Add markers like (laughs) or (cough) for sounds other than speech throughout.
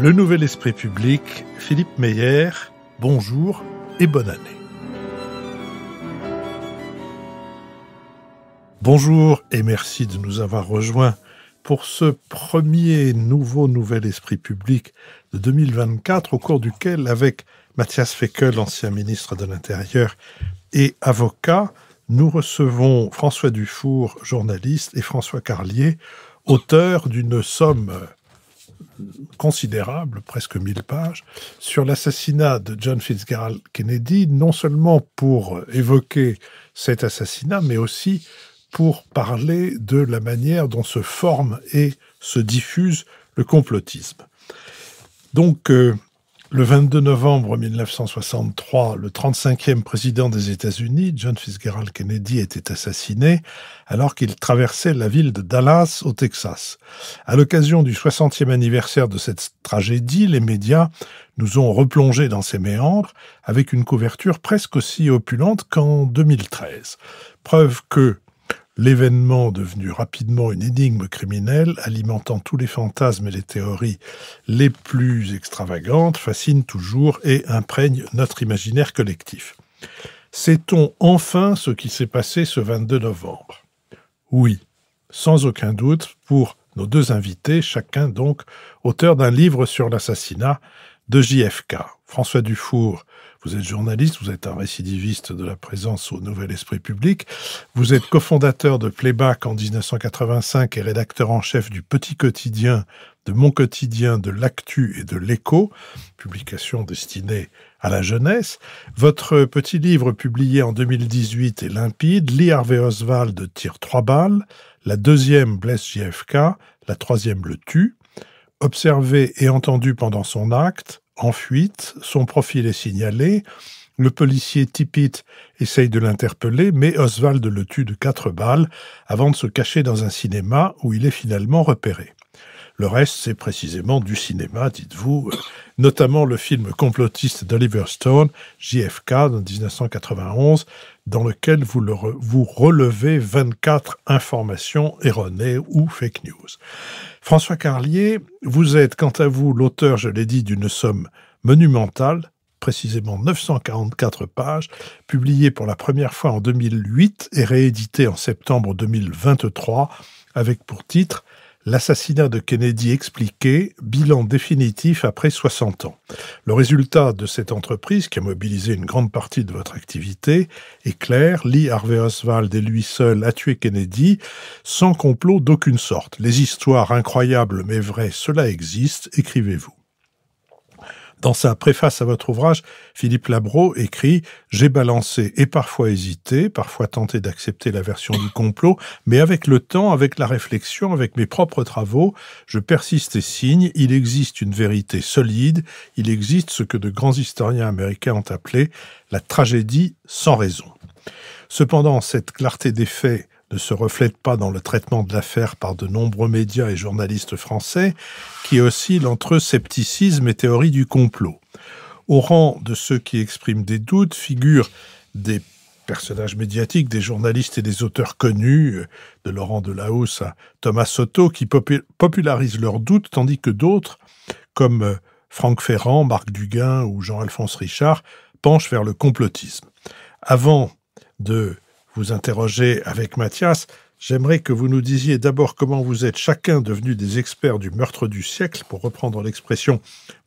Le Nouvel Esprit Public, Philippe Meyer, bonjour et bonne année. Bonjour et merci de nous avoir rejoints pour ce premier nouveau Nouvel Esprit Public de 2024 au cours duquel, avec Mathias Feckel, ancien ministre de l'Intérieur et avocat, nous recevons François Dufour, journaliste, et François Carlier, auteur d'une somme considérable, presque 1000 pages, sur l'assassinat de John Fitzgerald Kennedy, non seulement pour évoquer cet assassinat, mais aussi pour parler de la manière dont se forme et se diffuse le complotisme. Donc, euh, le 22 novembre 1963, le 35e président des États-Unis, John Fitzgerald Kennedy, était assassiné alors qu'il traversait la ville de Dallas au Texas. À l'occasion du 60e anniversaire de cette tragédie, les médias nous ont replongé dans ces méandres avec une couverture presque aussi opulente qu'en 2013. Preuve que, L'événement, devenu rapidement une énigme criminelle, alimentant tous les fantasmes et les théories les plus extravagantes, fascine toujours et imprègne notre imaginaire collectif. Sait-on enfin ce qui s'est passé ce 22 novembre Oui, sans aucun doute, pour nos deux invités, chacun donc auteur d'un livre sur l'assassinat de JFK. François Dufour, vous êtes journaliste, vous êtes un récidiviste de la présence au Nouvel Esprit Public. Vous êtes cofondateur de Playback en 1985 et rédacteur en chef du Petit Quotidien, de Mon Quotidien, de l'Actu et de l'Écho, publication destinée à la jeunesse. Votre petit livre publié en 2018 est limpide. Lee Harvey Oswald tire trois balles. La deuxième blesse JFK. La troisième le tue observé et entendu pendant son acte, en fuite, son profil est signalé, le policier Tippit essaye de l'interpeller, mais Oswald le tue de quatre balles avant de se cacher dans un cinéma où il est finalement repéré. Le reste, c'est précisément du cinéma, dites-vous, euh, notamment le film complotiste d'Oliver Stone, JFK, de 1991, dans lequel vous, vous relevez 24 informations erronées ou fake news. François Carlier, vous êtes quant à vous l'auteur, je l'ai dit, d'une somme monumentale, précisément 944 pages, publiée pour la première fois en 2008 et rééditée en septembre 2023, avec pour titre L'assassinat de Kennedy expliqué, bilan définitif après 60 ans. Le résultat de cette entreprise, qui a mobilisé une grande partie de votre activité, est clair. Lee Harvey Oswald et lui seul a tué Kennedy sans complot d'aucune sorte. Les histoires incroyables mais vraies, cela existe, écrivez-vous. Dans sa préface à votre ouvrage, Philippe Labro écrit J'ai balancé et parfois hésité, parfois tenté d'accepter la version du complot, mais avec le temps, avec la réflexion, avec mes propres travaux, je persiste et signe, il existe une vérité solide, il existe ce que de grands historiens américains ont appelé la tragédie sans raison. Cependant, cette clarté des faits ne se reflète pas dans le traitement de l'affaire par de nombreux médias et journalistes français qui oscillent entre scepticisme et théorie du complot. Au rang de ceux qui expriment des doutes figurent des personnages médiatiques, des journalistes et des auteurs connus, euh, de Laurent Delahousse à Thomas Soto, qui popularisent leurs doutes, tandis que d'autres, comme euh, Franck Ferrand, Marc Duguin ou Jean-Alphonse Richard, penchent vers le complotisme. Avant de vous interrogez avec Mathias, j'aimerais que vous nous disiez d'abord comment vous êtes chacun devenu des experts du meurtre du siècle, pour reprendre l'expression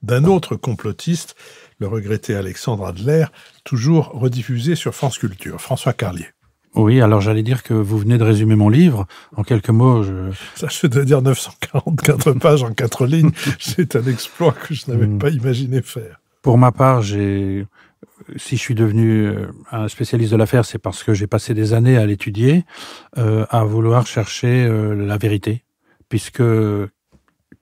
d'un autre complotiste, le regretté Alexandre Adler, toujours rediffusé sur France Culture. François Carlier. Oui, alors j'allais dire que vous venez de résumer mon livre. En quelques mots, je... Ça, je dire 944 (laughs) pages en quatre lignes. C'est un exploit que je n'avais mm. pas imaginé faire. Pour ma part, j'ai si je suis devenu euh, un spécialiste de l'affaire, c'est parce que j'ai passé des années à l'étudier, euh, à vouloir chercher euh, la vérité, puisque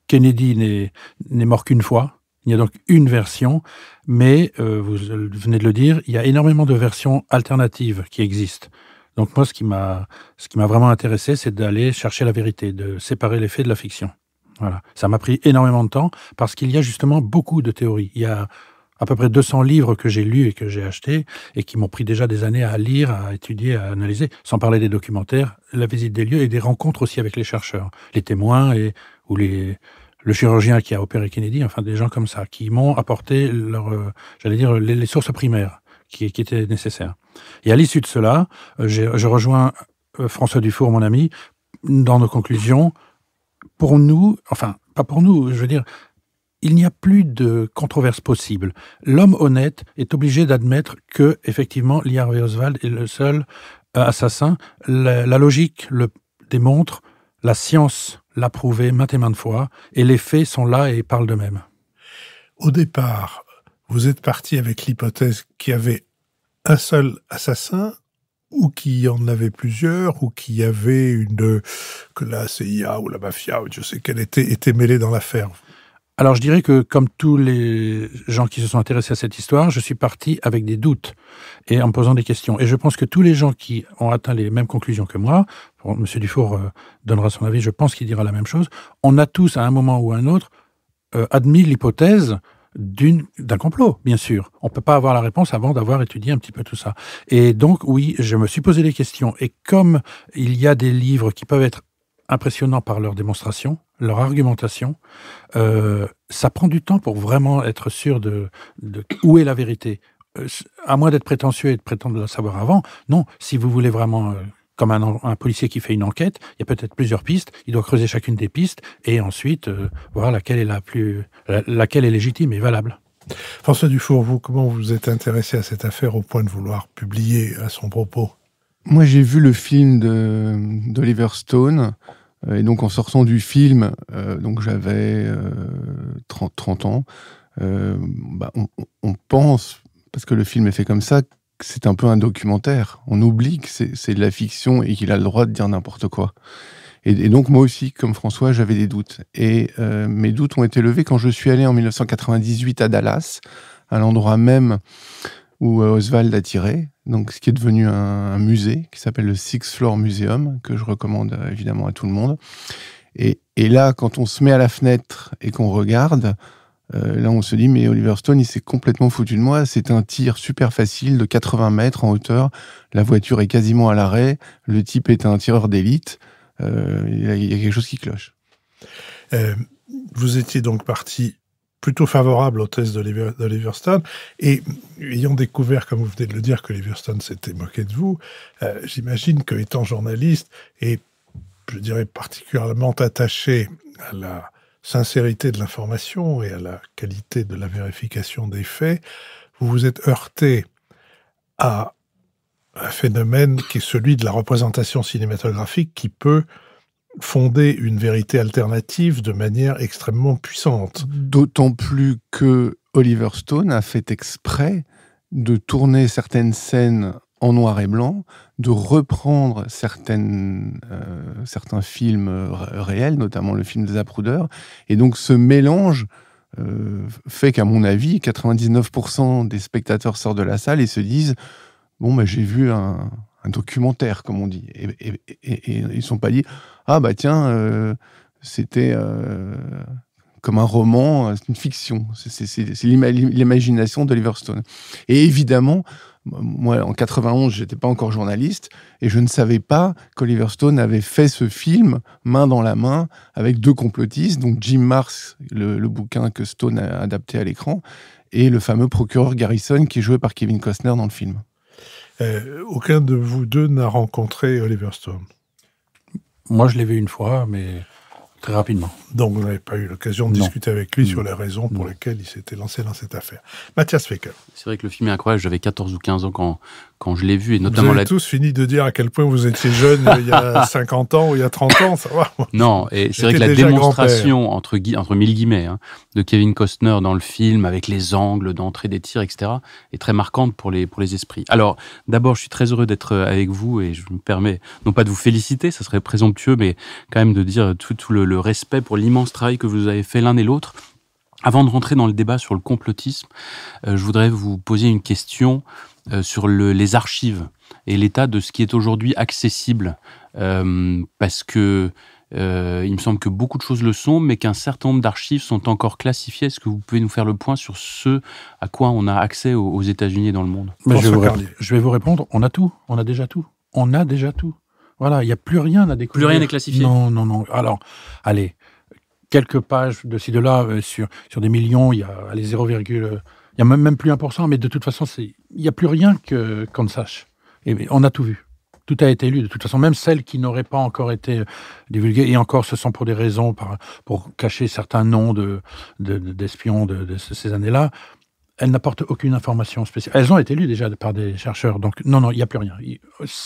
Kennedy n'est mort qu'une fois. Il y a donc une version, mais vous venez de le dire, il y a énormément de versions alternatives qui existent. Donc moi, ce qui m'a vraiment intéressé, c'est d'aller chercher la vérité, de séparer les faits de la fiction. Voilà. Ça m'a pris énormément de temps parce qu'il y a justement beaucoup de théories. Il y a à peu près 200 livres que j'ai lus et que j'ai achetés et qui m'ont pris déjà des années à lire, à étudier, à analyser, sans parler des documentaires, la visite des lieux et des rencontres aussi avec les chercheurs, les témoins et ou les le chirurgien qui a opéré Kennedy, enfin des gens comme ça qui m'ont apporté leur, euh, j'allais dire les, sources primaires qui, qui étaient nécessaires. Et à l'issue de cela, euh, je rejoins euh, François Dufour, mon ami, dans nos conclusions. Pour nous, enfin pas pour nous, je veux dire, il n'y a plus de controverse possible. L'homme honnête est obligé d'admettre que, effectivement, Lee Oswald est le seul euh, assassin. La, logique le démontre, la science l'a prouvé maintes et maintes fois, et les faits sont là et parlent d'eux-mêmes. Au départ, vous êtes parti avec l'hypothèse qu'il y avait un seul assassin ou qu'il y en avait plusieurs, ou qu'il y avait une que la CIA ou la mafia, ou je sais qu'elle était, était mêlée dans l'affaire. Alors je dirais que comme tous les gens qui se sont intéressés à cette histoire, je suis parti avec des doutes et en me posant des questions. Et je pense que tous les gens qui ont atteint les mêmes conclusions que moi, M. Dufour euh, donnera son avis, je pense qu'il dira la même chose, on a tous à un moment ou à un autre euh, admis l'hypothèse d'un complot, bien sûr. On ne peut pas avoir la réponse avant d'avoir étudié un petit peu tout ça. Et donc, oui, je me suis posé des questions. Et comme il y a des livres qui peuvent être impressionnant par leur démonstration, leur argumentation. Euh, ça prend du temps pour vraiment être sûr de, où est la vérité. Euh, à moins d'être prétentieux et de prétendre la savoir avant, non, si vous voulez vraiment... Euh, comme un, policier qui fait une enquête, il y a peut-être plusieurs pistes, il doit creuser chacune des pistes et ensuite voir laquelle est la plus, laquelle est légitime et valable. François Dufour, vous, comment vous êtes intéressé à cette affaire au point de vouloir publier à son propos Moi, j'ai vu le film d'Oliver Stone euh, et donc en sortant du film, euh, donc j'avais 30, euh, 30, ans, bah, on, pense, parce que le film est fait comme ça, que c'est un peu un documentaire. On oublie que c'est, de la fiction et qu'il a le droit de dire n'importe quoi. Et, et donc moi aussi, comme François, j'avais des doutes. Et mes doutes ont été levés quand je suis allé en 1998 à Dallas, à l'endroit même où Oswald a tiré, donc ce qui est devenu un, musée qui s'appelle le Six Floor Museum, que je recommande euh, évidemment à tout le monde. Et, là, quand on se met à la fenêtre et qu'on regarde, euh, là on se dit, mais Oliver Stone, il s'est complètement foutu de moi. C'est un tir super facile de 80 mètres en hauteur. La voiture est quasiment à l'arrêt. Le type est un tireur d'élite. Euh, il y a quelque chose qui cloche. vous étiez donc parti plutôt favorable aux thèses de Liverstone. Et ayant découvert, comme vous venez de le dire, que Liverstone s'était moqué de vous, euh, j'imagine que étant journaliste et, je dirais, particulièrement attaché à la sincérité de l'information et à la qualité de la vérification des faits, vous vous êtes heurté à un phénomène qui est celui de la représentation cinématographique qui peut fonder une vérité alternative de manière extrêmement puissante. D'autant plus que Oliver Stone a fait exprès de tourner certaines scènes en noir et blanc, de reprendre certaines, euh, certains films réels, notamment le film des Zapruder. Et donc ce mélange euh, fait qu'à mon avis, 99% des spectateurs sortent de la salle et se disent « Bon, bah, j'ai vu un, documentaire, comme on dit. Et, ils ne sont pas dit ah bah tiens, euh, c'était euh, comme un roman, c'est euh, une fiction. C'est l'imagination d'Oliver Stone. Et évidemment, moi, en 91, j'étais pas encore journaliste et je ne savais pas qu'Oliver Stone avait fait ce film main dans la main avec deux complotistes, donc Jim Mars, le, bouquin que Stone a adapté à l'écran, et le fameux procureur Garrison qui est joué par Kevin Costner dans le film. aucun de vous deux n'a rencontré Oliver Stone moi, je l'ai vu une fois, mais très rapidement. Donc, vous n'avez pas eu l'occasion de discuter avec lui sur la raison pour laquelle il s'était lancé dans cette affaire. Mathias Faker. C'est vrai que le film est incroyable. J'avais 14 ou 15 ans quand, quand je l'ai vu, et notamment... Vous avez tous fini de dire à quel point vous étiez jeune euh, il y a 50 (laughs) ans ou il y a 30 ans, ça va. Non, et c'est vrai que la démonstration, entre, entre mille guillemets, hein, de Kevin Costner dans le film, avec les angles d'entrée des tirs, etc., est très marquante pour les, pour les esprits. Alors, d'abord, je suis très heureux d'être euh, avec vous, et je me permets, non pas de vous féliciter, ça serait présomptueux, mais quand même de dire tout, tout le, respect pour l'immense travail que vous avez fait l'un et l'autre. Avant de rentrer dans le débat sur le complotisme, euh, je voudrais vous poser une question euh, sur les archives et l'état de ce qui est aujourd'hui accessible, euh, parce que euh, il me semble que beaucoup de choses le sont, mais qu'un certain nombre d'archives sont encore classifiées. Est-ce que vous pouvez nous faire le point sur ce à quoi on a accès aux, États-Unis et dans le monde je, vais vous répondre, On a tout. On a déjà tout. On a déjà tout. Voilà, il n'y a plus rien à découvrir. Plus rien n'est classifié. Non, non, non. Alors, allez, quelques pages de ci, de là, sur, sur des millions, il y a les 0,1 il n'y a même, même plus 1%, mais de toute façon, il n'y a plus rien que, qu'on ne sache. Et on a tout vu. Tout a été lu. De toute façon, même celles qui n'auraient pas encore été euh, divulguées, et encore, ce sont pour des raisons, par, pour cacher certains noms de, de, d'espions de, de ces années-là, elles n'apportent aucune information spéciale. Elles ont été lues déjà par des chercheurs. Donc, non, non, il n'y a plus rien.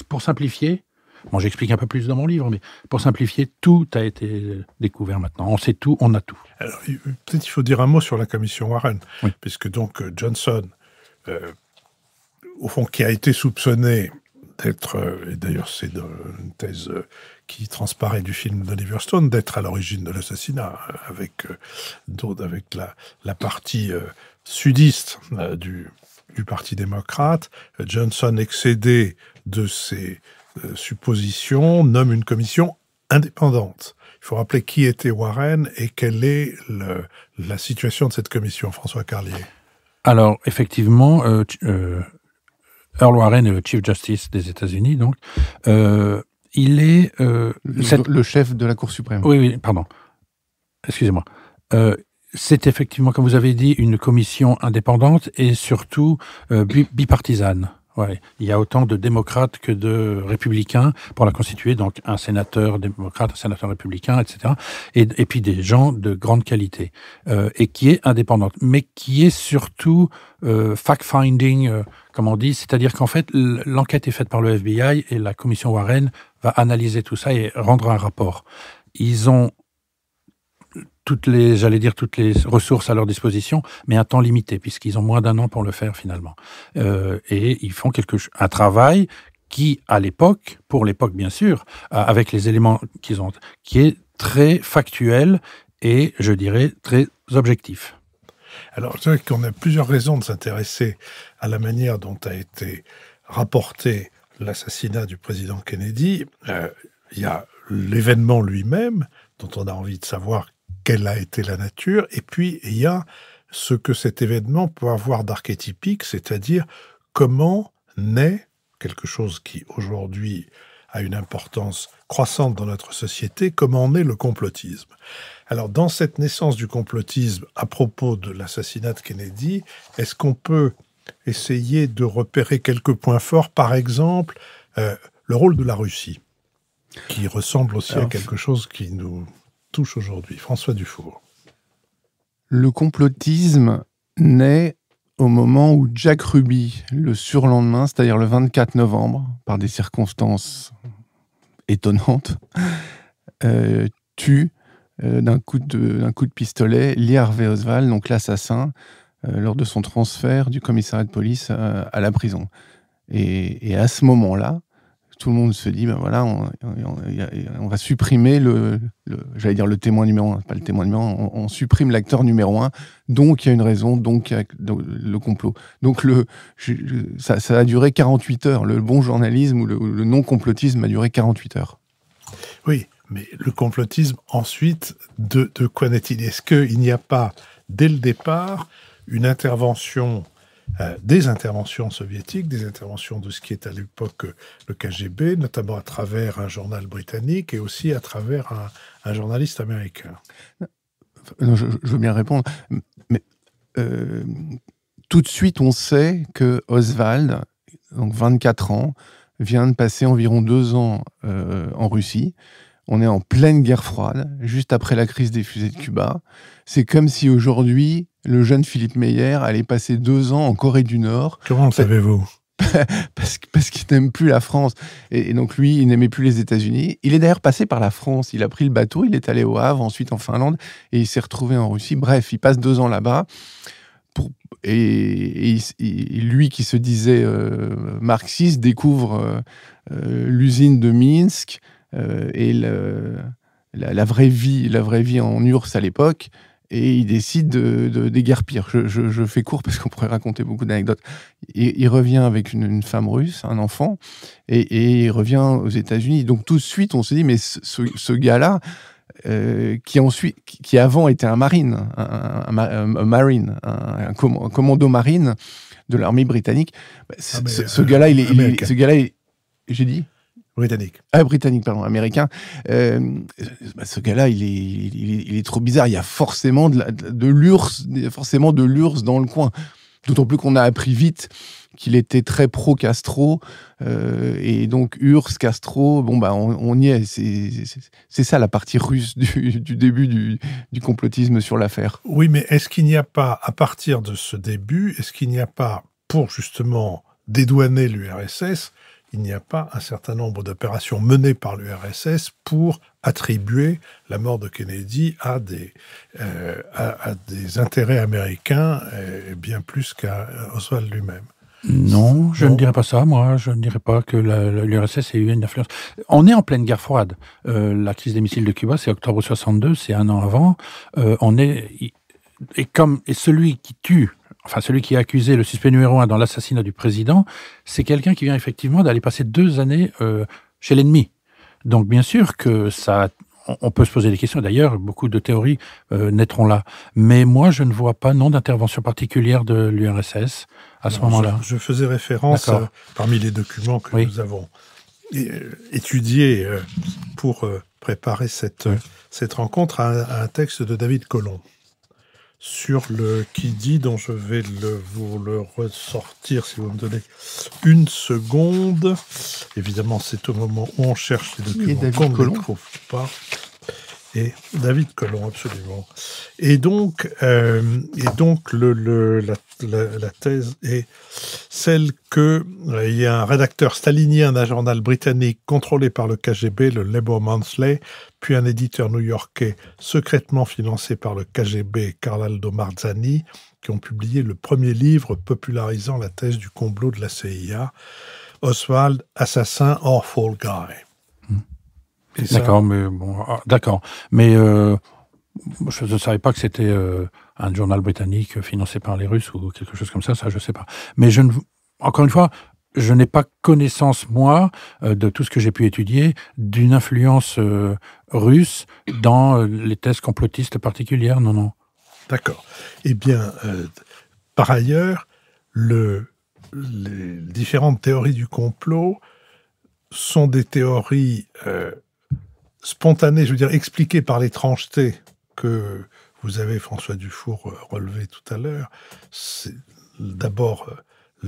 Pour simplifier, Bon, j'explique un peu plus dans mon livre, mais pour simplifier, tout a été découvert maintenant. On sait tout, on a tout. Alors, peut-être il faut dire un mot sur la commission Warren, puisque donc euh, Johnson, euh, au fond, qui a été soupçonné d'être, euh, et d'ailleurs c'est une thèse qui transparaît du film d'Oliver Stone, d'être à l'origine de l'assassinat, avec, avec la, la partie sudiste du, du Parti démocrate. Johnson excédé de ses euh, supposition nomme une commission indépendante. Il faut rappeler qui était Warren et quelle est la situation de cette commission, François Carlier. Alors, effectivement, euh, euh, Earl Warren est le Chief Justice des États-Unis, donc. il est. Le, chef de la Cour suprême. Oui, oui, pardon. Excusez-moi. c'est effectivement, comme vous avez dit, une commission indépendante et surtout bipartisane. Ouais. Il y a autant de démocrates que de républicains pour la constituer, donc un sénateur démocrate, un sénateur républicain, etc. Et, puis des gens de grande qualité, euh, et qui est indépendante, mais qui est surtout euh, fact-finding, euh, comme on dit, c'est-à-dire qu'en fait, l'enquête est faite par le FBI et la commission Warren va analyser tout ça et rendre un rapport. Ils ont toutes les, j'allais dire, toutes les ressources à leur disposition, mais un temps limité, puisqu'ils ont moins d'un an pour le faire finalement. Euh, et ils font quelque, un travail qui, à l'époque, pour l'époque bien sûr, euh, avec les éléments qu'ils ont, qui est très factuel et, je dirais, très objectif. Alors, c'est vrai qu'on a plusieurs raisons de s'intéresser à la manière dont a été rapporté l'assassinat du président Kennedy. Euh, il y a l'événement lui-même, dont on a envie de savoir quelle a été la nature, et puis il y a ce que cet événement peut avoir d'archétypique, c'est-à-dire comment naît quelque chose qui aujourd'hui a une importance croissante dans notre société, comment naît le complotisme. Alors dans cette naissance du complotisme à propos de l'assassinat de Kennedy, est-ce qu'on peut essayer de repérer quelques points forts, par exemple euh, le rôle de la Russie, qui ressemble aussi à quelque chose qui nous touche aujourd'hui. François Dufour. Le complotisme naît au moment où Jack Ruby, le surlendemain, c'est-à-dire le 24 novembre, par des circonstances étonnantes, euh, tue euh, d'un coup, de pistolet Lee Harvey Oswald, donc l'assassin, euh, lors de son transfert du commissariat de police à la prison. et à ce moment-là, tout le monde se dit, ben voilà, on, va supprimer le, j'allais dire le témoin numéro un, pas le témoin numéro on, supprime l'acteur numéro un, donc il y a une raison, donc il y a le complot. Donc le, ça, a duré 48 heures, le bon journalisme ou le, non-complotisme a duré 48 heures. Oui, mais le complotisme, ensuite, de, quoi n'est-il Est-ce qu'il n'y a pas, dès le départ, une intervention euh, des interventions soviétiques, des interventions de ce qui est à l'époque euh, le KGB, notamment à travers un journal britannique et aussi à travers un, journaliste américain. je, veux bien répondre, mais euh, tout de suite on sait que Oswald, donc 24 ans, vient de passer environ deux ans en Russie. On est en pleine guerre froide, juste après la crise des fusées de Cuba. C'est comme si aujourd'hui, le jeune Philippe Meyer allait passer deux ans en Corée du Nord. Comment le savez-vous (laughs) parce, qu'il n'aime plus la France. Et, donc lui, il n'aimait plus les États-Unis. Il est d'ailleurs passé par la France. Il a pris le bateau, il est allé au Havre, ensuite en Finlande, et il s'est retrouvé en Russie. Bref, il passe deux ans là-bas. et, lui qui se disait euh, marxiste découvre euh, euh, l'usine de Minsk et la, la, vraie vie, la vraie vie en URSS à l'époque et il décide de, déguerpir. Je, fais court parce qu'on pourrait raconter beaucoup d'anecdotes. Il, revient avec une, femme russe, un enfant, et, il revient aux États-Unis. Donc tout de suite, on se dit, mais ce, gars-là, euh, qui avant était un marine, un, marine, un, commando marine de l'armée britannique, ce, gars-là, il est, ce gars-là, j'ai dit. Britannique. Ah, britannique, pardon, américain. Euh, bah, ce gars-là, il est, il, est, trop bizarre. Il y a forcément de, l'URSS, dans le coin. D'autant plus qu'on a appris vite qu'il était très pro-Castro. Euh, et donc, URSS, Castro, bon, bah, on, y est. C'est, ça la partie russe du, début du, du, complotisme sur l'affaire. Oui, mais est-ce qu'il n'y a pas, à partir de ce début, est-ce qu'il n'y a pas, pour justement dédouaner l'URSS, il n'y a pas un certain nombre d'opérations menées par l'URSS pour attribuer la mort de Kennedy à des, euh, à, des intérêts américains, euh, bien plus qu'à euh, Oswald lui-même. Non, je ne dirais pas ça, moi. Je ne dirais pas que l'URSS ait eu une influence. On est en pleine guerre froide. la crise des missiles de Cuba, c'est octobre 62, c'est un an avant. on est. Et, comme, et celui qui tue enfin celui qui a accusé, le suspect numéro un dans l'assassinat du président, c'est quelqu'un qui vient effectivement d'aller passer deux années euh, chez l'ennemi. Donc bien sûr que ça, on peut se poser des questions. D'ailleurs, beaucoup de théories euh, naîtront là. Mais moi, je ne vois pas non d'intervention particulière de l'URSS à ce moment-là. Je, faisais référence euh, parmi les documents que nous avons étudiés pour préparer cette, cette rencontre à un, à un texte de David Colomb sur le qui dit, dont je vais le, vous le ressortir si vous me donnez une seconde. Évidemment, c'est au moment où on cherche les documents qu'on ne trouve pas et David Colomb, absolument. Et donc, euh, et donc la, thèse est celle qu'il euh, y a un rédacteur stalinien d'un journal britannique contrôlé par le KGB, le Labour Monthly, puis un éditeur new-yorkais secrètement financé par le KGB, Aldo Marzani, qui ont publié le premier livre popularisant la thèse du complot de la CIA, Oswald, assassin or fall guy. D'accord, mais bon, ah, d'accord. Mais euh, je ne savais pas que c'était euh, un journal britannique financé par les Russes ou quelque chose comme ça. Ça, je ne sais pas. Mais je ne, encore une fois, je n'ai pas connaissance, moi, euh, de tout ce que j'ai pu étudier, d'une influence russe dans les thèses complotistes particulières, non, non. D'accord. Eh bien, par ailleurs, le, les différentes théories du complot sont des théories spontané je veux dire expliqué par l'étrangeté que vous avez, François Dufour, euh, relevé tout à l'heure, c'est d'abord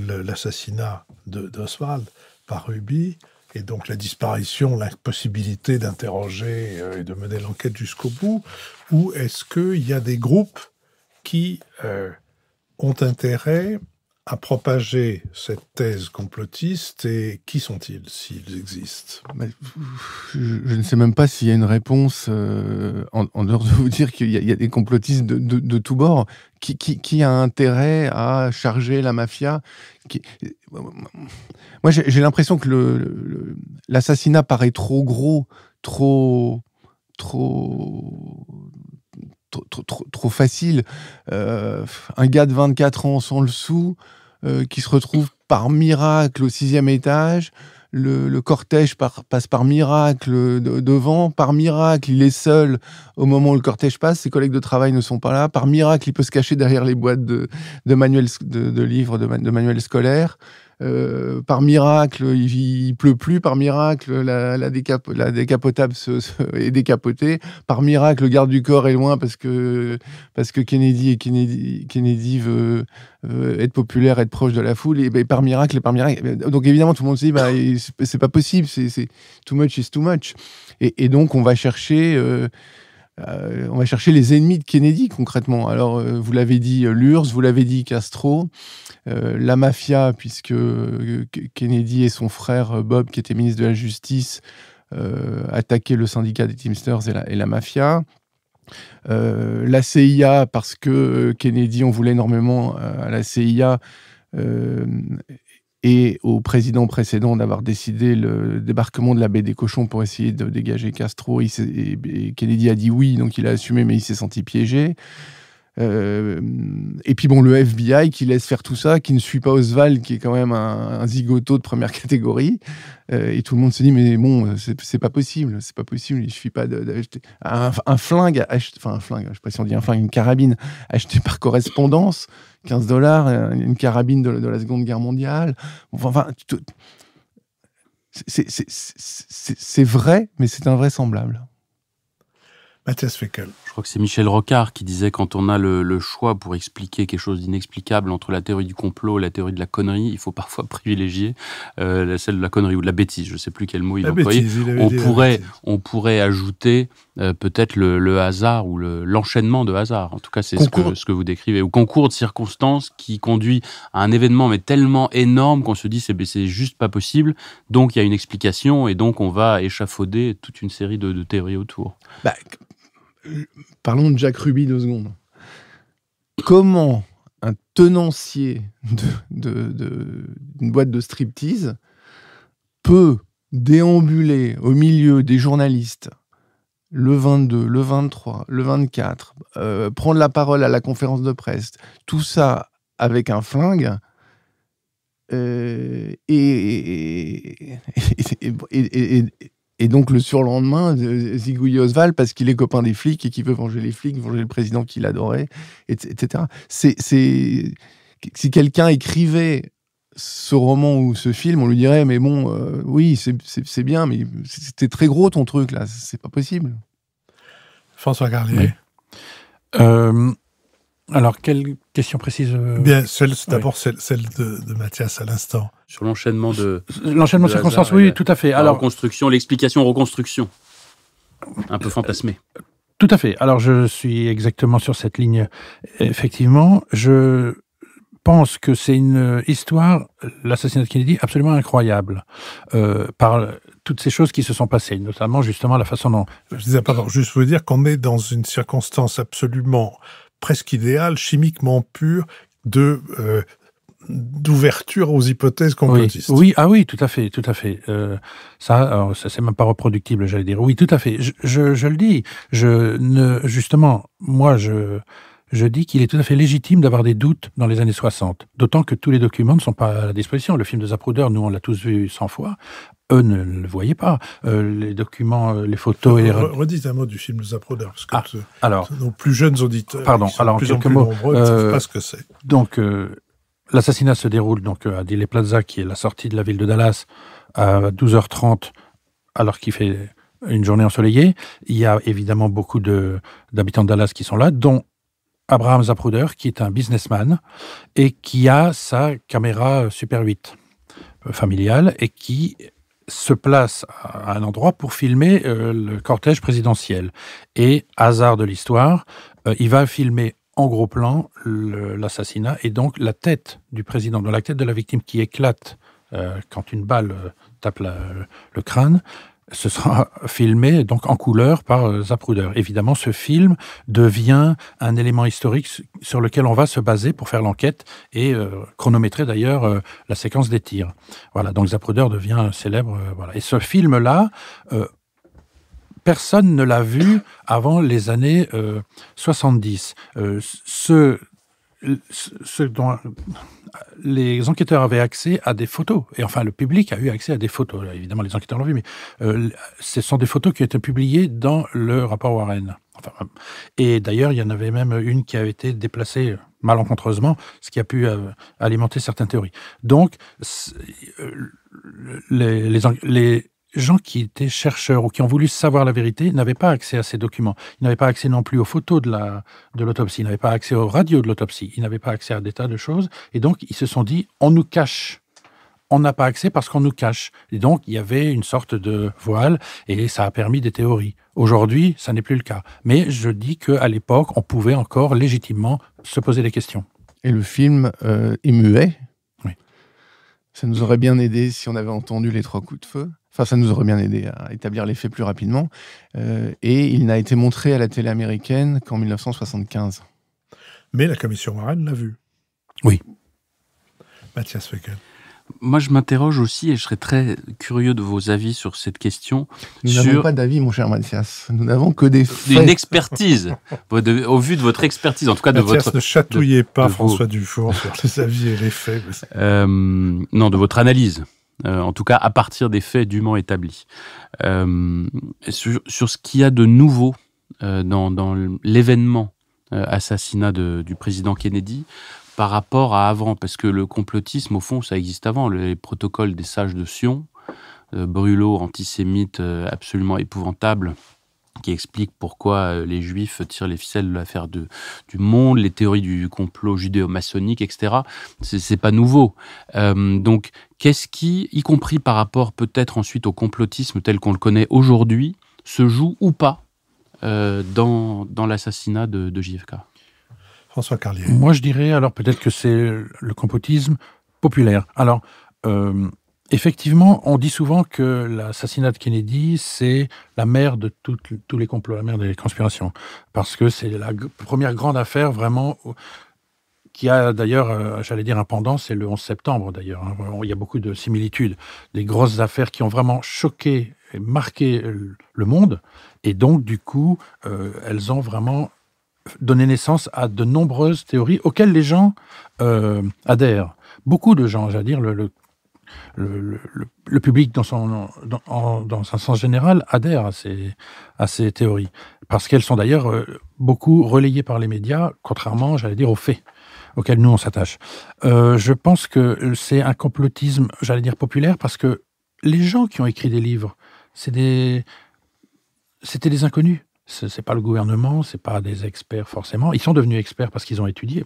euh, l'assassinat d'Oswald par Ruby, et donc la disparition, l'impossibilité d'interroger euh, et de mener l'enquête jusqu'au bout, ou est-ce qu'il y a des groupes qui ont intérêt à propager cette thèse complotiste et qui sont-ils s'ils existent je, ne sais même pas s'il y a une réponse euh, en, dehors de vous dire qu'il y, a des complotistes de, de, de tous bords. Qui, qui, a intérêt à charger la mafia Moi j'ai l'impression que l'assassinat paraît trop gros, trop trop trop, facile. Euh, un gars de 24 ans sans le sou, euh, qui se retrouve par miracle au sixième étage. Le, cortège passe par miracle euh, devant, par miracle il est seul au moment où le cortège passe, ses collègues de travail ne sont pas là, par miracle il peut se cacher derrière les boîtes de, manuels, de livres, de, manuels scolaires. Euh, par miracle, il, pleut plus, par miracle, la, décap, la décapotable (laughs) est décapotée, par miracle, le garde du corps est loin parce que, parce que Kennedy et Kennedy, Kennedy veut être populaire, être proche de la foule, et, ben, par miracle, et par miracle. Ben, donc évidemment, tout le monde se dit, ben, c'est pas possible, c'est too much is too much. Et, et donc, on va chercher. Euh, euh, on va chercher les ennemis de Kennedy concrètement. Alors, euh, vous l'avez dit, euh, l'URSS, vous l'avez dit, Castro, la mafia, puisque Kennedy et son frère Bob, qui était ministre de la Justice, attaquaient le syndicat des Teamsters et et la mafia. la CIA, parce que Kennedy, on voulait énormément à la CIA, et au président précédent d'avoir décidé le débarquement de la baie des cochons pour essayer de dégager Castro. Kennedy a dit oui, donc il a assumé, mais il s'est senti piégé. Euh, et puis bon, le FBI qui laisse faire tout ça, qui ne suit pas Oswald, qui est quand même un, zigoto de première (laughs) catégorie. Euh, et tout le monde se dit, mais bon, euh, c'est pas possible, c'est pas possible, il suffit pas d'acheter un, flingue, enfin un flingue, je sais pas si on dit un flingue, une carabine achetée par correspondance, 15 dollars, une carabine de, la Seconde Guerre mondiale. enfin c'est vrai, mais c'est invraisemblable. Mathias Fekel. Je crois que c'est Michel Rocard qui disait quand on a le, choix pour expliquer quelque chose d'inexplicable entre la théorie du complot et la théorie de la connerie, il faut (laughs) parfois privilégier euh, celle de la connerie ou de la bêtise. Je ne sais plus quel mot il employait. on pourrait, on pourrait ajouter euh, peut-être le, hasard ou l'enchaînement de hasard. En tout cas, c'est ce que, vous décrivez. Ou concours de circonstances qui conduit à un événement mais tellement énorme qu'on se dit c'est c'est juste pas possible. Donc il y a une explication et donc on va échafauder toute une série de, théories autour. Bah, parlons de Jack Ruby deux secondes. Comment un tenancier d'une de, boîte de striptease peut déambuler au milieu des journalistes le 22, le 23, le 24, euh, prendre la parole à la conférence de presse, tout ça avec un flingue, euh, et, et donc, le surlendemain, euh, zigouille Oswald parce qu'il est copain des flics et qu'il veut venger les flics, venger le président qu'il adorait, etc. C'est, si quelqu'un écrivait ce roman ou ce film, on lui dirait Mais bon, euh, oui, c'est, bien, mais c'était très gros ton truc là, c'est pas possible. François Garlier. Euh, alors, quelle question précise euh, Bien, celle, d'abord celle, de, de Mathias à l'instant. Sur l'enchaînement de. L'enchaînement de circonstances, oui, tout à fait. Alors, la reconstruction, l'explication reconstruction. Un peu fantasmé. Tout à fait. Alors, je suis exactement sur cette ligne, effectivement. Je pense que c'est une histoire, l'assassinat de Kennedy, absolument incroyable. Euh, par toutes ces choses qui se sont passées, notamment justement la façon dont. Je disais, pardon, juste vous dire qu'on est dans une circonstance absolument presque idéal, chimiquement pur, de euh, d'ouverture aux hypothèses qu'on Oui, oui, ah oui, tout à fait, tout à fait. Euh, ça, ça c'est même pas reproductible, j'allais dire. Oui, tout à fait. Je, je le dis. Je ne, justement, moi, je je dis qu'il est tout à fait légitime d'avoir des doutes dans les années 60, d'autant que tous les documents ne sont pas à la disposition. Le film de Zapruder, nous on l'a tous vu 100 fois, eux ne le voyaient pas. Euh, les documents, euh, les photos... Et... Redis un mot du film de Zapruder, parce que ah, alors, nos plus jeunes auditeurs pardon, alors, plus en mots, nombreux ne savent euh, pas ce que c'est. Donc, l'assassinat se déroule donc à Dile Plaza, qui est la sortie de la ville de Dallas, à 12h30, alors qu'il fait une journée ensoleillée. Il y a évidemment beaucoup d'habitants de Dallas qui sont là, dont Abraham Zapruder, qui est un businessman et qui a sa caméra Super 8 euh, familiale et qui se place à un endroit pour filmer euh, le cortège présidentiel. Et, hasard de l'histoire, euh, il va filmer en gros plan l'assassinat et donc la tête du président, de la tête de la victime qui éclate quand une balle tape le crâne ce sera (laughs) filmé donc en couleur par euh, Zapruder. Évidemment, ce film devient un élément historique sur lequel on va se baser pour faire l'enquête et euh, chronométrer d'ailleurs euh, la séquence des tirs. Voilà, donc Zapruder devient célèbre. voilà. Et ce film-là, personne ne l'a vu avant les années 70. Ce les enquêteurs avaient accès à des photos, et enfin le public a eu accès à des photos, évidemment les enquêteurs l'ont vu, mais euh, ce sont des photos qui ont été publiées dans le rapport Warren. Euh, et d'ailleurs, il y en avait même une qui avait été déplacée malencontreusement, ce qui a pu euh, alimenter certaines théories. Donc, les, les gens qui étaient chercheurs ou qui ont voulu savoir la vérité n'avaient pas accès à ces documents. Ils n'avaient pas accès non plus aux photos de la de l'autopsie. Ils n'avaient pas accès aux radios de l'autopsie. Ils n'avaient pas accès à des tas de choses. Et donc ils se sont dit on nous cache. On n'a pas accès parce qu'on nous cache. Et donc, il y avait une sorte de voile et ça a permis des théories. Aujourd'hui, ça n'est plus le cas. Mais je dis qu'à l'époque, on pouvait encore légitimement se poser des questions. Et le film euh, est muet. Oui. Ça nous aurait bien aidé si on avait entendu les trois coups de feu. Enfin, ça nous aurait bien aidé à établir les faits plus rapidement. Euh, et il n'a été montré à la télé américaine qu'en 1975. Mais la commission Warren l'a vu. Oui. Mathias Feckel. Moi, je m'interroge aussi et je serais très curieux de vos avis sur cette question. Nous n'avons pas d'avis, mon cher Mathias. Nous n'avons que des faits. Une expertise. (laughs) au vu de votre expertise, en tout cas de votre. ne chatouillez pas François Dufour sur les avis et les faits. Euh, non, de votre analyse. Euh, en tout cas à partir des faits dûment établis. Euh, sur, ce qu'il y a de nouveau euh, dans, l'événement assassinat du président Kennedy par rapport à avant, parce que le complotisme, au fond, ça existe avant. Les protocoles des sages de Sion, brûlots antisémite absolument épouvantable, qui explique pourquoi les Juifs tirent les ficelles de l'affaire du monde, les théories du complot judéo-maçonnique, etc. C'est pas nouveau. donc Qu'est-ce qui, y compris par rapport peut-être ensuite au complotisme tel qu'on le connaît aujourd'hui, se joue ou pas euh, dans, l'assassinat de, JFK François Carlier. Moi, je dirais, alors peut-être que c'est le complotisme populaire. Alors, euh, effectivement, on dit souvent que l'assassinat de Kennedy, c'est la mère de tous les complots, la mère des conspirations. Parce que c'est la première grande affaire vraiment qui a d'ailleurs, euh, j'allais dire, un pendant, c'est le 11 septembre d'ailleurs. Hein. Il y a beaucoup de similitudes, des grosses affaires qui ont vraiment choqué et marqué euh, le monde. Et donc, du coup, euh, elles ont vraiment donné naissance à de nombreuses théories auxquelles les gens adhèrent. Beaucoup de gens, j'allais dire, le, le public dans, son, dans, un sens général adhère à ces, à ces théories, parce qu'elles sont d'ailleurs beaucoup relayées par les médias, contrairement, j'allais dire, aux faits auquel nous on s'attache. Euh, je pense que c'est un complotisme, j'allais dire populaire, parce que les gens qui ont écrit des livres, c'est des, c'était des inconnus. C'est pas le gouvernement, c'est pas des experts forcément. Ils sont devenus experts parce qu'ils ont étudié.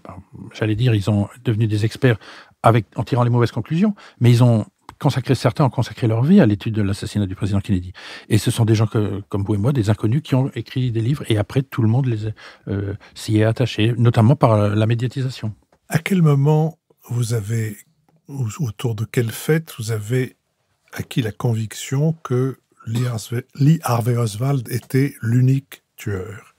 J'allais dire, ils ont devenu des experts avec, en tirant les mauvaises conclusions, mais ils ont consacré, certains ont consacré leur vie à l'étude de l'assassinat du président Kennedy. Et ce sont des gens comme vous et moi, des inconnus qui ont écrit des livres et après tout le monde les euh, s'y est attaché, notamment par euh, la médiatisation. À quel moment vous avez, autour de quelle fait vous avez acquis la conviction que Lee Harvey Oswald était l'unique tueur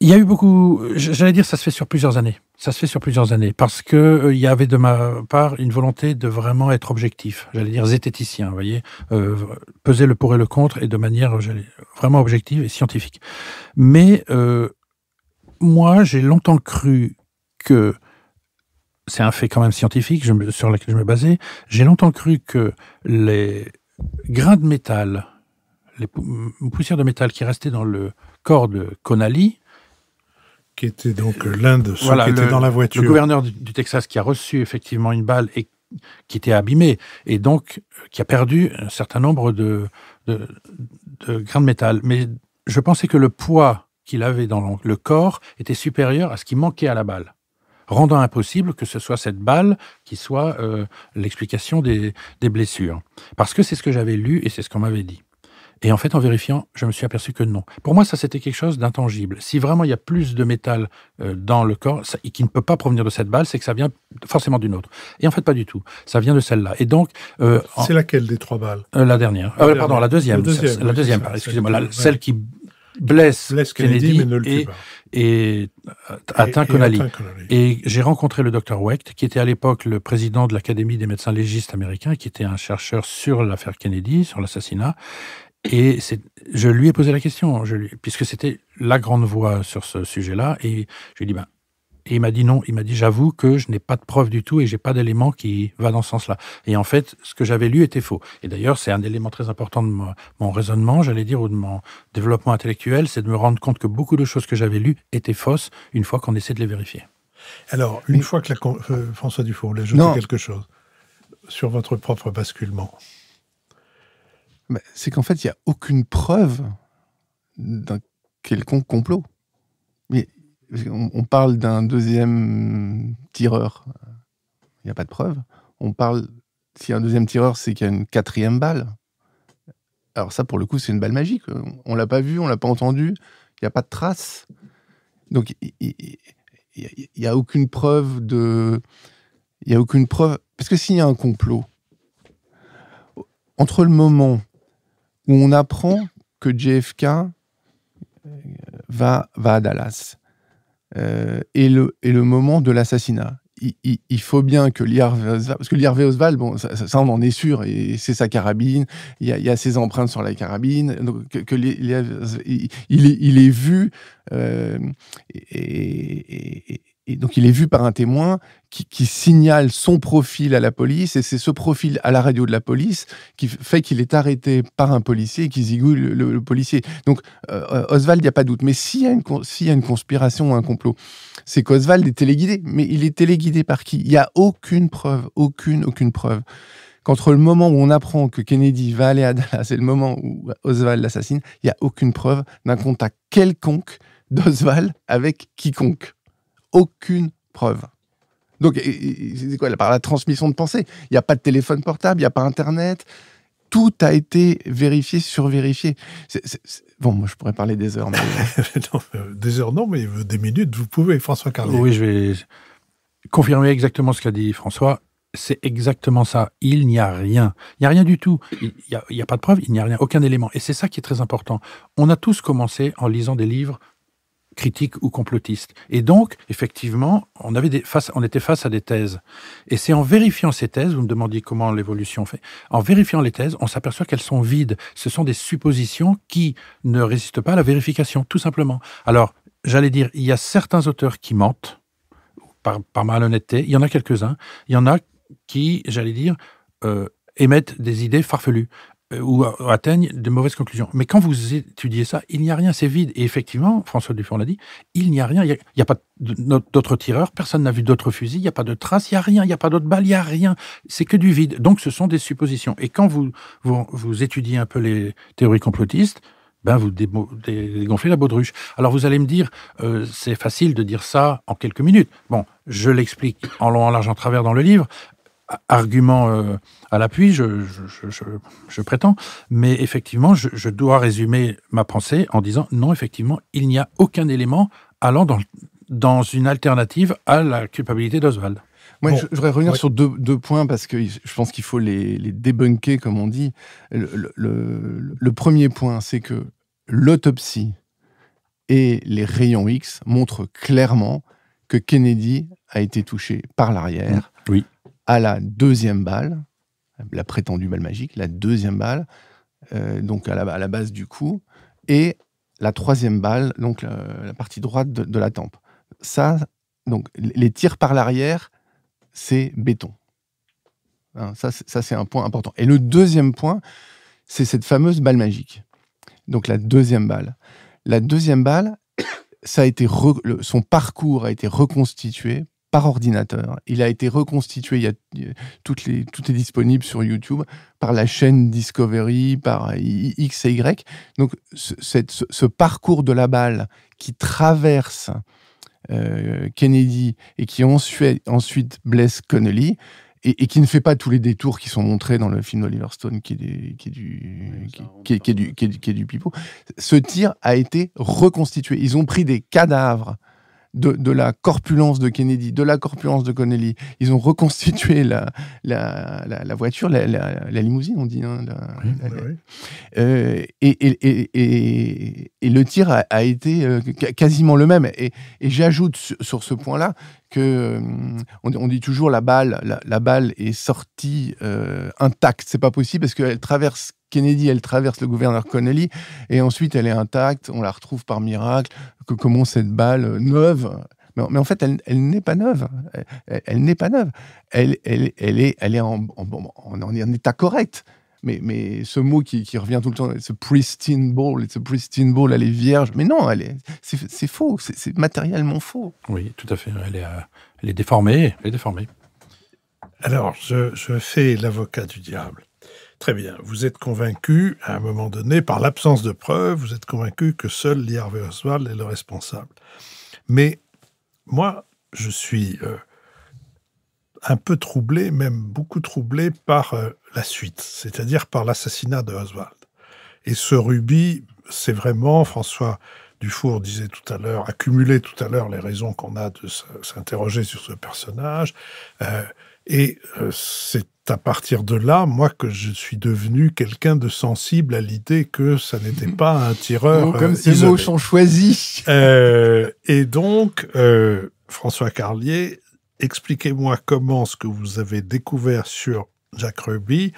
Il y a eu beaucoup, j'allais dire, ça se fait sur plusieurs années. Ça se fait sur plusieurs années parce que euh, il y avait de ma part une volonté de vraiment être objectif, j'allais dire zététicien, vous voyez, euh, peser le pour et le contre et de manière vraiment objective et scientifique. Mais euh, moi, j'ai longtemps cru que c'est un fait quand même scientifique je sur lequel je me basais. J'ai longtemps cru que les grains de métal, les poussières de métal qui restaient dans le corps de Konali, qui était donc euh, l'un de ceux qui était dans la voiture. Le gouverneur du, Texas qui a reçu effectivement une balle et qui était abîmé, et donc euh, qui a perdu un certain nombre de, grains de métal. Mais je pensais que le poids qu'il avait dans le corps était supérieur à ce qui manquait à la balle, rendant impossible que ce soit cette balle qui soit euh, l'explication des blessures. Parce que c'est ce que j'avais lu et c'est ce qu'on m'avait dit. Et en fait, en vérifiant, je me suis aperçu que non. Pour moi, ça, c'était quelque chose d'intangible. Si vraiment il y a plus de métal euh, dans le corps et qui ne peut pas provenir de cette balle, c'est que ça vient forcément d'une autre. Et en fait, pas du tout. Ça vient de celle-là. Et donc. Euh, c'est laquelle des trois balles euh, La dernière. pardon, la deuxième. La deuxième, deuxième excusez-moi. celle qui blesse, Kennedy, mais ne le et, atteint Connolly. Et, et j'ai rencontré le docteur Wecht, qui était à l'époque le président de l'Académie des médecins légistes américains, qui était un chercheur sur l'affaire Kennedy, sur l'assassinat, et je lui ai posé la question, puisque c'était la grande voix sur ce sujet-là, et je lui ai ben, il m'a dit non, il m'a dit j'avoue que je n'ai pas de preuve du tout et j'ai pas d'élément qui va dans ce sens-là. Et en fait, ce que j'avais lu était faux. Et d'ailleurs, c'est un élément très important de mon, raisonnement, j'allais dire, ou de mon développement intellectuel, c'est de me rendre compte que beaucoup de choses que j'avais lues étaient fausses une fois qu'on essaie de les vérifier. Alors, une fois que euh, François Dufour, voulait ajouter quelque chose sur votre propre basculement. Bah, c'est qu'en fait, il n'y a aucune preuve d'un quelconque complot. Mais on, parle d'un deuxième tireur. Il n'y a pas de preuve. On parle. S'il y a un deuxième tireur, c'est qu'il y a une quatrième balle. Alors, ça, pour le coup, c'est une balle magique. On l'a pas vu, on l'a pas entendu. Il n'y a pas de trace. Donc, il n'y a aucune preuve de. Il n'y a aucune preuve. Parce que s'il y a un complot, entre le moment où on apprend que JFK euh, va, va à Dallas. Euh, et, le, et le moment de l'assassinat. Il, faut bien que l'IRV parce que Oswald, bon, ça, on en est sûr, et c'est sa carabine, il y, a, ses empreintes sur la carabine, donc que, il, est, vu, euh, et, et donc il est vu par un témoin qui, signale son profil à la police, et c'est ce profil à la radio de la police qui fait qu'il est arrêté par un policier et qui zigouille le, policier. Donc euh, euh, Oswald, il n'y a pas de doute. Mais s'il y, y, a une conspiration ou un complot, c'est qu'Oswald est téléguidé. Mais il est téléguidé par qui Il n'y a aucune preuve, aucune, aucune preuve qu'entre le moment où on apprend que Kennedy va aller à Dallas et le moment où Oswald l'assassine, il n'y a aucune preuve d'un contact quelconque d'Oswald avec quiconque aucune preuve. Donc, c'est quoi Par la transmission de pensée. Il n'y a pas de téléphone portable, il n'y a pas Internet. Tout a été vérifié, survérifié. C'est, Bon, moi, je pourrais parler des heures. Mais... (laughs) Euh, des heures, non, mais euh, des minutes, vous pouvez, François Carlier. Oui, je vais confirmer exactement ce qu'a dit François. C'est exactement ça. Il n'y a rien. Il n'y a rien du tout. Il n'y a, a, pas de preuve, il n'y a rien, aucun élément. Et c'est ça qui est très important. On a tous commencé en lisant des livres critique ou complotiste. Et donc, effectivement, on, avait des, face, on était face à des thèses. Et c'est en vérifiant ces thèses, vous me demandiez comment l'évolution fait, en vérifiant les thèses, on s'aperçoit qu'elles sont vides. Ce sont des suppositions qui ne résistent pas à la vérification, tout simplement. Alors, j'allais dire, il y a certains auteurs qui mentent, par, malhonnêteté, il y en a quelques-uns, il y en a qui, j'allais dire, euh, émettent des idées farfelues. Euh, ou atteignent de mauvaises conclusions. Mais quand vous étudiez ça, il n'y a rien, c'est vide. Et effectivement, François Dufour l'a dit, il n'y a rien, il n'y a, pas d'autres tireurs, personne n'a vu d'autres fusils, il n'y a pas de traces, il n'y a rien, il n'y a pas d'autres balles, il n'y a rien. C'est que du vide. Donc ce sont des suppositions. Et quand vous, vous, étudiez un peu les théories complotistes, ben vous dégonflez la baudruche. Alors vous allez me dire, euh, c'est facile de dire ça en quelques minutes. Bon, je l'explique en long, en large, en travers dans le livre argument euh, à l'appui, je, prétends, mais effectivement, je, dois résumer ma pensée en disant non, effectivement, il n'y a aucun élément allant dans, dans une alternative à la culpabilité d'Oswald. Moi, je voudrais revenir sur deux, points parce que je pense qu'il faut les, débunker, comme on dit. Le, le premier point, c'est que l'autopsie et les rayons X montrent clairement que Kennedy a été touché par l'arrière. Oui la deuxième balle, la prétendue balle magique, la deuxième balle, euh, donc à la, base du cou, et la troisième balle, donc euh, la, partie droite de, la tempe. Ça, donc les tirs par l'arrière, c'est béton. Hein, ça, c'est un point important. Et le deuxième point, c'est cette fameuse balle magique. Donc la deuxième balle. La deuxième balle, (coughs) ça a été son parcours a été reconstitué par ordinateur. Il a été reconstitué, il y a, euh, toutes les, tout est disponible sur YouTube, par la chaîne Discovery, par X et Y. Donc ce, ce, parcours de la balle qui traverse euh, Kennedy et qui ensuite, blesse Connolly, et, qui ne fait pas tous les détours qui sont montrés dans le film d'Oliver Stone, qui est, du qui, est du pipeau. Ce tir a été reconstitué. Ils ont pris des cadavres de, la corpulence de Kennedy, de la corpulence de Connelly. Ils ont reconstitué la, la, voiture, la, limousine, on dit. et, et, le tir a, été euh, quasiment le même. Et, j'ajoute sur, ce point-là que euh, on, dit toujours la balle, la, balle est sortie euh, intacte. C'est pas possible parce qu'elle traverse Kennedy, elle traverse le gouverneur Connolly, et ensuite elle est intacte, on la retrouve par miracle, que commence cette balle euh, neuve. Mais, en fait, elle, n'est pas neuve. Elle, n'est pas neuve. Elle, est, elle est en, état correct. Mais, ce mot qui, revient tout le temps, ce pristine ball, pristine ball, elle est vierge. Mais non, elle c'est, faux, c'est, matériellement faux. Oui, tout à fait. Elle est, euh, déformée, elle est déformée. Alors, je fais l'avocat du diable. Très bien. Vous êtes convaincu, à un moment donné, par l'absence de preuves, vous êtes convaincu que seul Lee Oswald est le responsable. Mais moi, je suis euh, un peu troublé, même beaucoup troublé par euh, la suite, c'est-à-dire par l'assassinat de Oswald. Et ce rubis, c'est vraiment, François Dufour disait tout à l'heure, accumulé tout à l'heure les raisons qu'on a de s'interroger sur ce personnage. Euh, et euh, c'est à partir de là, moi, que je suis devenu quelqu'un de sensible à l'idée que ça n'était pas un tireur. Oh, comme euh, ces mots sont choisis. Euh, et donc, François Carlier, expliquez-moi comment ce que vous avez découvert sur Jack Ruby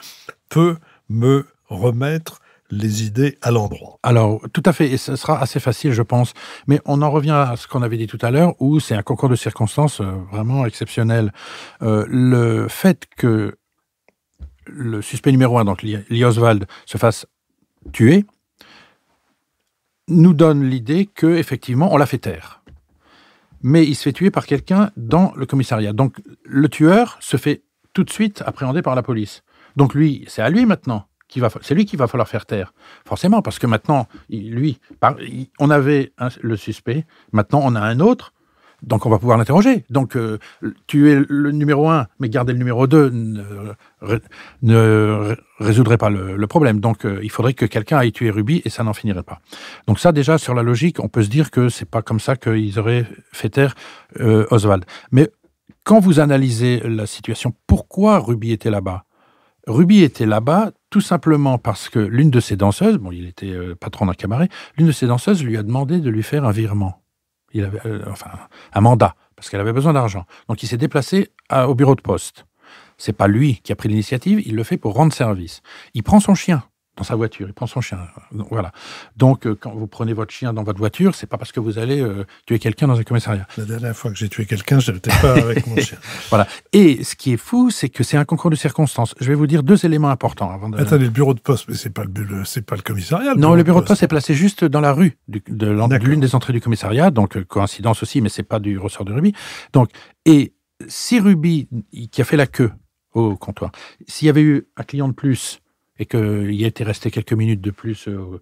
peut me remettre les idées à l'endroit. Alors, tout à fait, et ce sera assez facile, je pense. Mais on en revient à ce qu'on avait dit tout à l'heure, où c'est un concours de circonstances euh, vraiment exceptionnel. Euh, le fait que le suspect numéro un, donc Lee Oswald, se fasse tuer, nous donne l'idée que effectivement on l'a fait taire. Mais il se fait tuer par quelqu'un dans le commissariat. Donc le tueur se fait tout de suite appréhender par la police. Donc lui, c'est à lui maintenant c'est lui qu'il va falloir faire taire, forcément, parce que maintenant, lui, on avait le suspect, maintenant on a un autre, donc on va pouvoir l'interroger. Donc euh, tuer le numéro 1, mais garder le numéro 2 ne, résoudrait pas le, problème. Donc euh, il faudrait que quelqu'un aille tuer Ruby et ça n'en finirait pas. Donc ça déjà, sur la logique, on peut se dire que c'est pas comme ça qu'ils auraient fait taire euh, Oswald. Mais quand vous analysez la situation, pourquoi Ruby était là-bas Ruby était là-bas tout simplement parce que l'une de ses danseuses, bon, il était euh, patron d'un cabaret, l'une de ses danseuses lui a demandé de lui faire un virement. Il euh, enfin, un mandat, parce qu'elle avait besoin d'argent. Donc il s'est déplacé au bureau de poste. C'est pas lui qui a pris l'initiative, il le fait pour rendre service. Il prend son chien, dans sa voiture, il prend son chien. Voilà. Donc, euh, quand vous prenez votre chien dans votre voiture, c'est pas parce que vous allez euh, tuer quelqu'un dans un commissariat. La dernière fois que j'ai tué quelqu'un, je n'étais pas avec mon chien. (laughs) Voilà. Et ce qui est fou, c'est que c'est un concours de circonstances. Je vais vous dire deux éléments importants avant de. Attendez, le bureau de poste, mais c'est pas le, c'est pas le commissariat. non, le bureau de poste est placé juste dans la rue de l'une des entrées du commissariat. Donc, euh, coïncidence aussi, mais c'est pas du ressort de Ruby. Donc, et si Ruby, qui a fait la queue au comptoir, s'il y avait eu un client de plus et qu'il était resté quelques minutes de plus euh,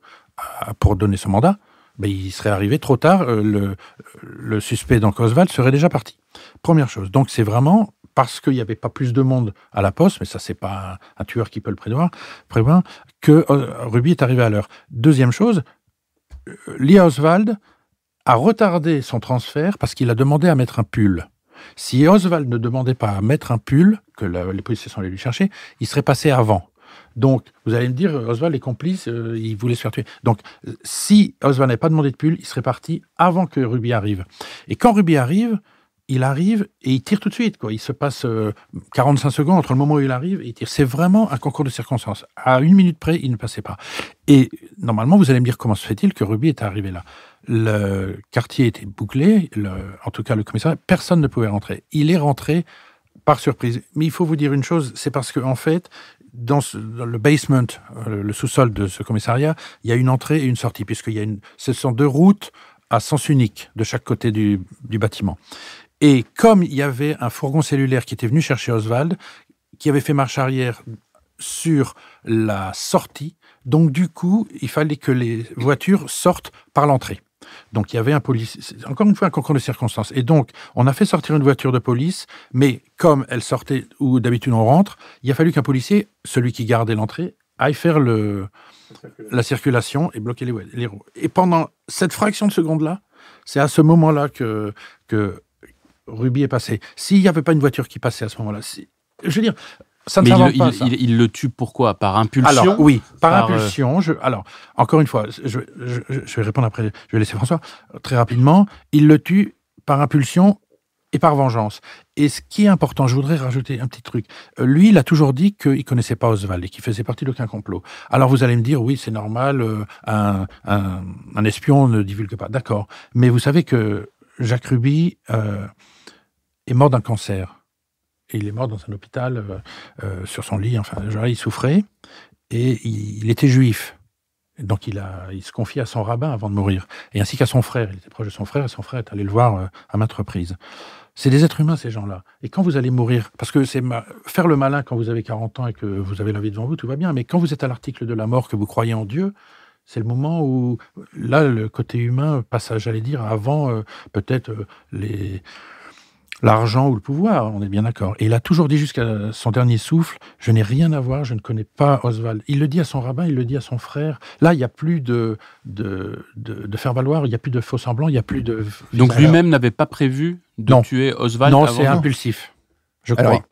pour donner son mandat, ben, il serait arrivé trop tard, euh, le, suspect dans Oswald serait déjà parti. Première chose. Donc c'est vraiment parce qu'il n'y avait pas plus de monde à la poste, mais ça c'est pas un, tueur qui peut le prévoir, que euh, Ruby est arrivé à l'heure. Deuxième chose, Lia Oswald a retardé son transfert parce qu'il a demandé à mettre un pull. Si Oswald ne demandait pas à mettre un pull, que les policiers sont allés lui chercher, il serait passé avant. Donc, vous allez me dire, Oswald est complice, euh, il voulait se faire tuer. Donc, si Oswald n'avait pas demandé de pull, il serait parti avant que Ruby arrive. Et quand Ruby arrive, il arrive et il tire tout de suite. Quoi. Il se passe 45 euh, secondes entre le moment où il arrive et il tire. C'est vraiment un concours de circonstances. À une minute près, il ne passait pas. Et normalement, vous allez me dire comment se fait-il que Ruby est arrivé là. Le quartier était bouclé, en tout cas le commissariat, personne ne pouvait rentrer. Il est rentré par surprise. Mais il faut vous dire une chose, c'est parce qu'en en fait, dans, le basement, euh, le sous-sol de ce commissariat, il y a une entrée et une sortie, puisque y a une, ce sont deux routes à sens unique de chaque côté du bâtiment. Et comme il y avait un fourgon cellulaire qui était venu chercher Oswald, qui avait fait marche arrière sur la sortie, donc du coup, il fallait que les voitures sortent par l'entrée. Donc il y avait un policier, encore une fois un concours de circonstances. Et donc on a fait sortir une voiture de police, mais comme elle sortait où d'habitude on rentre, il a fallu qu'un policier, celui qui gardait l'entrée, aille faire le, la circulation et bloquer les, les roues. Et pendant cette fraction de seconde-là, c'est à ce moment-là que, que Ruby est passé. S'il n'y avait pas une voiture qui passait à ce moment-là, si, je veux dire, mais il, le tue pourquoi Par impulsion Oui, par, euh, impulsion. alors, encore une fois, je, vais répondre après, je vais laisser François. Très rapidement, il le tue par impulsion et par vengeance. Et ce qui est important, je voudrais rajouter un petit truc. Euh, lui, il a toujours dit qu'il ne connaissait pas Oswald et qu'il faisait partie d'aucun complot. Alors vous allez me dire, oui, c'est normal, euh, un, espion ne divulgue pas. D'accord. Mais vous savez que Jacques Ruby est mort d'un cancer il est mort dans un hôpital euh, euh, sur son lit. Enfin, il souffrait et il, était juif. Donc il, se confie à son rabbin avant de mourir, et ainsi qu'à son frère. Il était proche de son frère, et son frère est allé le voir euh, à maintes reprises. C'est des êtres humains, ces gens-là. Et quand vous allez mourir, parce que c'est faire le malin quand vous avez 40 ans et que vous avez la vie devant vous, tout va bien, mais quand vous êtes à l'article de la mort, que vous croyez en Dieu, c'est le moment où, là, le côté humain passe, j'allais dire, avant peut-être les l'argent ou le pouvoir, on est bien d'accord. Et il a toujours dit jusqu'à son dernier souffle, je n'ai rien à voir, je ne connais pas Oswald. Il le dit à son rabbin, il le dit à son frère. Là, il n'y a plus de, de, faire valoir, il n'y a plus de faux semblants, il n'y a plus de... Donc lui-même n'avait pas prévu de tuer Oswald. Non, c'est impulsif. Je crois.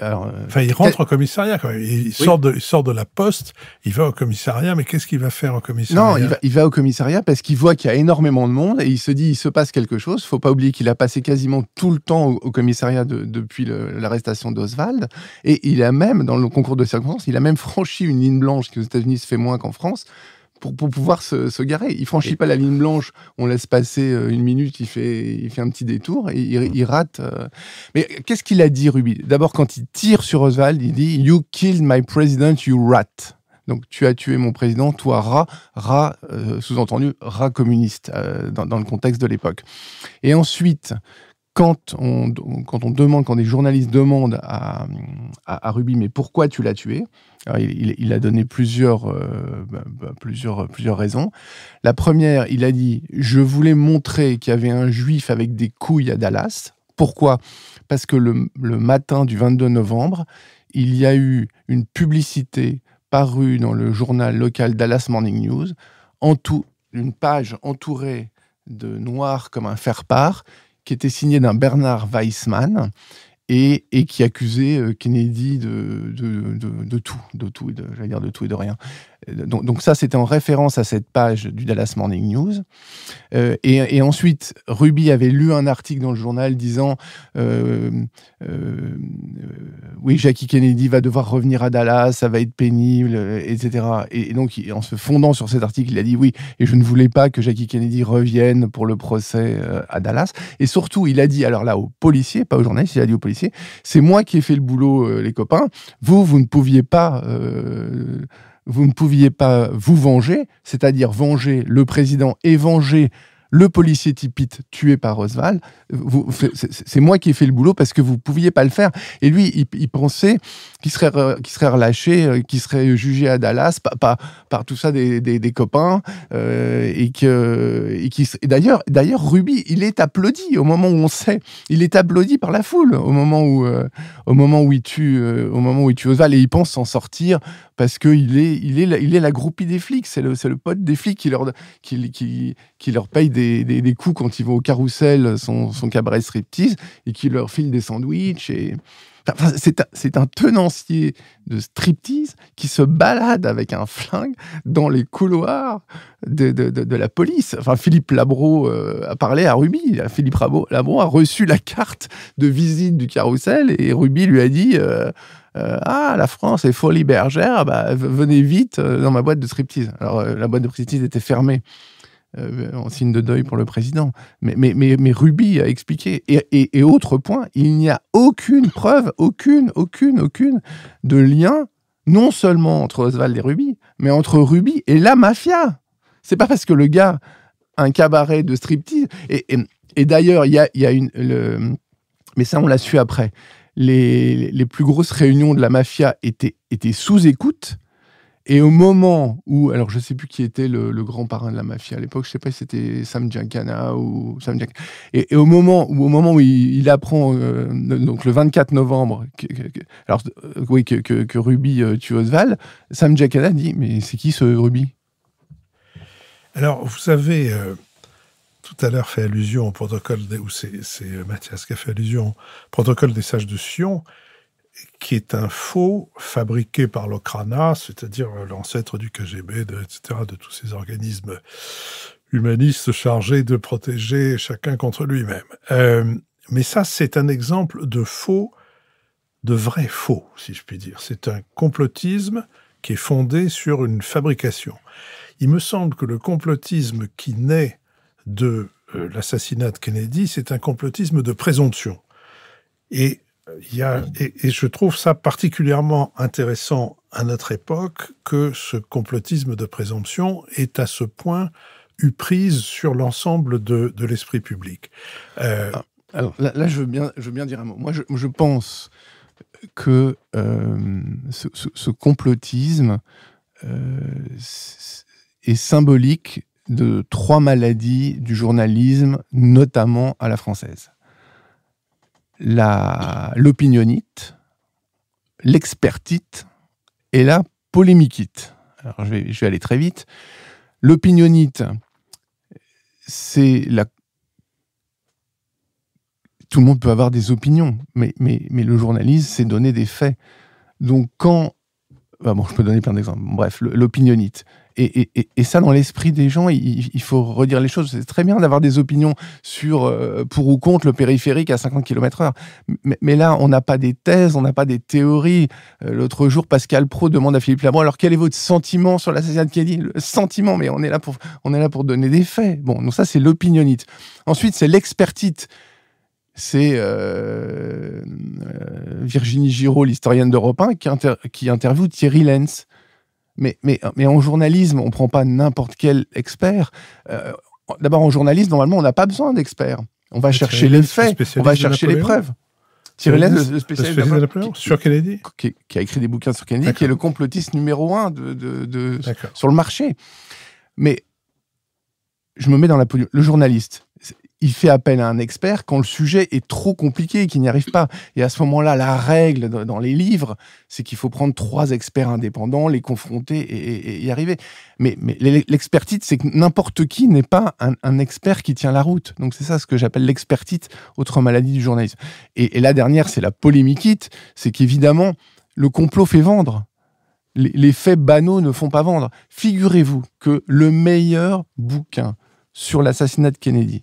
Alors, euh, enfin, il rentre au commissariat quand même. Il, sort de, sort de la poste, il va au commissariat, mais qu'est-ce qu'il va faire au commissariat Non, il va, au commissariat parce qu'il voit qu'il y a énormément de monde et il se dit il se passe quelque chose. faut pas oublier qu'il a passé quasiment tout le temps au, commissariat depuis l'arrestation d'Oswald. Et il a même, dans le concours de circonstances, il a même (laughs) franchi une ligne blanche qui aux États-Unis se fait moins qu'en France, pour, pouvoir se, garer. Il franchit pas la ligne blanche, on laisse passer euh, une minute, il fait, il fait un petit détour et il, rate. Euh. Mais qu'est-ce qu'il a dit, Ruby D'abord, quand il tire sur Oswald, il dit You killed my president, you rat. Donc tu as tué mon président, toi rat, rat, euh, sous-entendu rat communiste dans, le contexte de l'époque. Et ensuite, quand on, demande, quand des journalistes demandent à, à Ruby, mais pourquoi tu l'as tué il, a donné plusieurs, euh, bah, bah, plusieurs, plusieurs raisons. La première, il a dit Je voulais montrer qu'il y avait un juif avec des couilles à Dallas. Pourquoi Parce que le, matin du 22 novembre, il y a eu une publicité parue dans le journal local Dallas Morning News, en une page entourée de noir comme un faire part qui était signée d'un Bernard Weissman et, qui accusait euh, Kennedy de, de, de, tout, de dire de tout et de rien. Euh, donc, ça, c'était en référence à cette page du Dallas Morning News. Euh, et, ensuite, Ruby avait lu un article dans le journal disant euh, oui, Jackie Kennedy va devoir revenir à Dallas, ça va être pénible, etc. Et, et donc, en se fondant sur cet article, il a dit oui, et je ne voulais pas que Jackie Kennedy revienne pour le procès à Dallas. Et surtout, il a dit alors là aux policiers, pas aux journalistes, il a dit aux policiers, c'est moi qui ai fait le boulot, les copains. Vous, vous ne pouviez pas vous ne pouviez pas vous venger, c'est-à-dire venger le président et venger le policier Tipit tué par Oswald, c'est moi qui ai fait le boulot parce que vous ne pouviez pas le faire. Et lui, il, pensait qu'il serait, serait relâché, euh, qu'il serait jugé à Dallas par, par, tout ça des, copains. Euh, et que et, d'ailleurs, d'ailleurs, Ruby, il est applaudi au moment où on sait. Il est applaudi par la foule au moment où, euh, au moment où il tue, au moment où il tue Oswald et il pense s'en sortir parce qu'il est, il est, la, il est la groupie des flics, c'est le, le pote des flics qui leur, qui, qui, qui leur paye des, des, des, coups quand ils vont au carrousel, son, son cabaret striptease, et qui leur file des sandwichs. Et... c'est un, tenancier de striptease qui se balade avec un flingue dans les couloirs de, de, de, la police. Enfin, Philippe Labro euh, a parlé à Ruby. Philippe Labro a reçu la carte de visite du carrousel et Ruby lui a dit. Euh, euh, ah, la France est folie bergère, ah, bah, venez vite euh, dans ma boîte de striptease. Alors, euh, la boîte de striptease était fermée en signe de deuil pour le président. Mais, mais, mais, Ruby a expliqué. Et, et, autre point, il n'y a aucune preuve, aucune, aucune, aucune de lien, non seulement entre Oswald et Ruby, mais entre Ruby et la mafia. C'est pas parce que le gars un cabaret de striptease. Et, et, d'ailleurs, il y a, une. Le... Mais ça, on l'a su après les, plus grosses réunions de la mafia étaient, étaient sous écoute. Et au moment où, alors je ne sais plus qui était le, grand parrain de la mafia à l'époque, je sais pas si c'était Sam Giancana ou Sam Et, au moment où, au moment où il, apprend, euh, donc le 24 novembre, que, alors euh, oui, que, que Ruby euh, tue Oswald, Sam Giancana dit mais c'est qui ce Ruby Alors vous savez, tout à l'heure fait allusion au protocole, de, ou c'est euh, Mathias qui fait allusion au protocole des sages de Sion, qui est un faux fabriqué par l'Okrana, c'est-à-dire euh, l'ancêtre du KGB, de, etc., de tous ces organismes humanistes chargés de protéger chacun contre lui-même. Euh, mais ça, c'est un exemple de faux, de vrai faux, si je puis dire. C'est un complotisme qui est fondé sur une fabrication. Il me semble que le complotisme qui naît de euh, l'assassinat de Kennedy, c'est un complotisme de présomption. Et, euh, y a, et, je trouve ça particulièrement intéressant à notre époque que ce complotisme de présomption est à ce point eu prise sur l'ensemble de, l'esprit public. Euh, ah, alors là, je, veux bien, je veux bien dire un mot. Moi, je, pense que ce, complotisme est symbolique de trois maladies du journalisme, notamment à la française. L'opinionite, l'expertite et la polémiquite. Alors je vais, aller très vite. L'opinionite, c'est la... Tout le monde peut avoir des opinions, mais, le journaliste, c'est donner des faits. Donc quand... Bah bon, je peux donner plein d'exemples. Bref, l'opinionite. Et, et, et, ça, dans l'esprit des gens, il, faut redire les choses. C'est très bien d'avoir des opinions sur euh, pour ou contre le périphérique à 50 km/h. Mais, mais, là, on n'a pas des thèses, on n'a pas des théories. Euh, l'autre jour, Pascal Pro demande à Philippe Labron alors quel est votre sentiment sur l'assassinat de Kennedy Le sentiment, mais on est là pour on est là pour donner des faits. Bon, donc ça, c'est l'opinionnite. Ensuite, c'est l'expertite c'est euh, euh Virginie Giraud, l'historienne d'Europe 1, qui, qui, interviewe Thierry Lenz. Mais, mais, mais en journalisme, on ne prend pas n'importe quel expert. Euh, d'abord, en journalisme, normalement, on n'a pas besoin d'experts. On va chercher les faits, on va chercher les preuves. Thierry le spécialiste, qui, sur Kennedy qui, a écrit des bouquins sur Kennedy, qui est le complotiste numéro un de, de, sur le marché. Mais je me mets dans la peau le journaliste il fait appel à un expert quand le sujet est trop compliqué et qu'il n'y arrive pas. Et à ce moment-là, la règle dans les livres, c'est qu'il faut prendre trois experts indépendants, les confronter et, y arriver. Mais, l'expertise, c'est que n'importe qui n'est pas un, expert qui tient la route. Donc c'est ça ce que j'appelle l'expertise, autre maladie du journalisme. Et, la dernière, c'est la polémiquite, c'est qu'évidemment, le complot fait vendre les, faits banaux ne font pas vendre. Figurez-vous que le meilleur bouquin sur l'assassinat de Kennedy,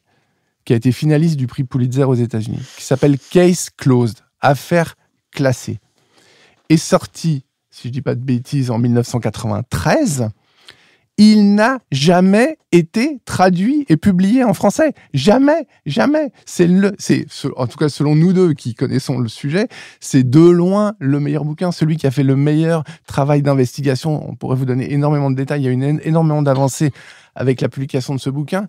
qui a été finaliste du prix Pulitzer aux États-Unis, qui s'appelle Case Closed, Affaire classée, est sorti, si je ne dis pas de bêtises, en 1993. Il n'a jamais été traduit et publié en français. Jamais, jamais. C'est le, c'est, en tout cas selon nous deux qui connaissons le sujet, c'est de loin le meilleur bouquin, celui qui a fait le meilleur travail d'investigation. On pourrait vous donner énormément de détails. Il y a eu énormément d'avancées avec la publication de ce bouquin.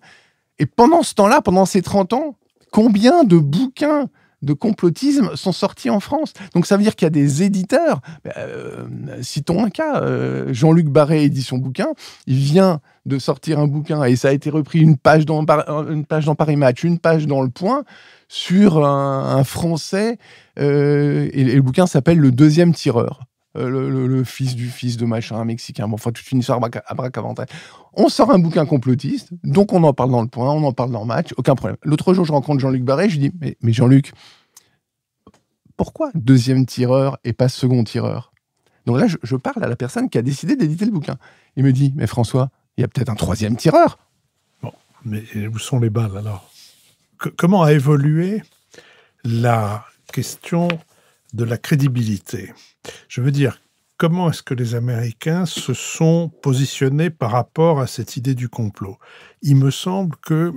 Et pendant ce temps-là, pendant ces 30 ans, combien de bouquins de complotisme sont sortis en France. Donc ça veut dire qu'il y a des éditeurs. citons un cas, Jean-Luc Barré édition bouquin, il vient de sortir un bouquin et ça a été repris une page dans, une page dans Paris Match, une page dans Le Point, sur un, Français, et, le bouquin s'appelle Le deuxième tireur. le, fils du fils de machin, mexicain. Bon, enfin, toute une histoire à abracavantale. On sort un bouquin complotiste, donc on en parle dans le point, on en parle dans le match, aucun problème. L'autre jour, je rencontre Jean-Luc Barret, je lui dis Mais, Jean-Luc, pourquoi deuxième tireur et pas second tireur Donc là, je, parle à la personne qui a décidé d'éditer le bouquin. Il me dit Mais François, il y a peut-être un troisième tireur. Bon, mais où sont les balles alors Comment a évolué la question de la crédibilité Je veux dire, comment est-ce que les Américains se sont positionnés par rapport à cette idée du complot Il me semble que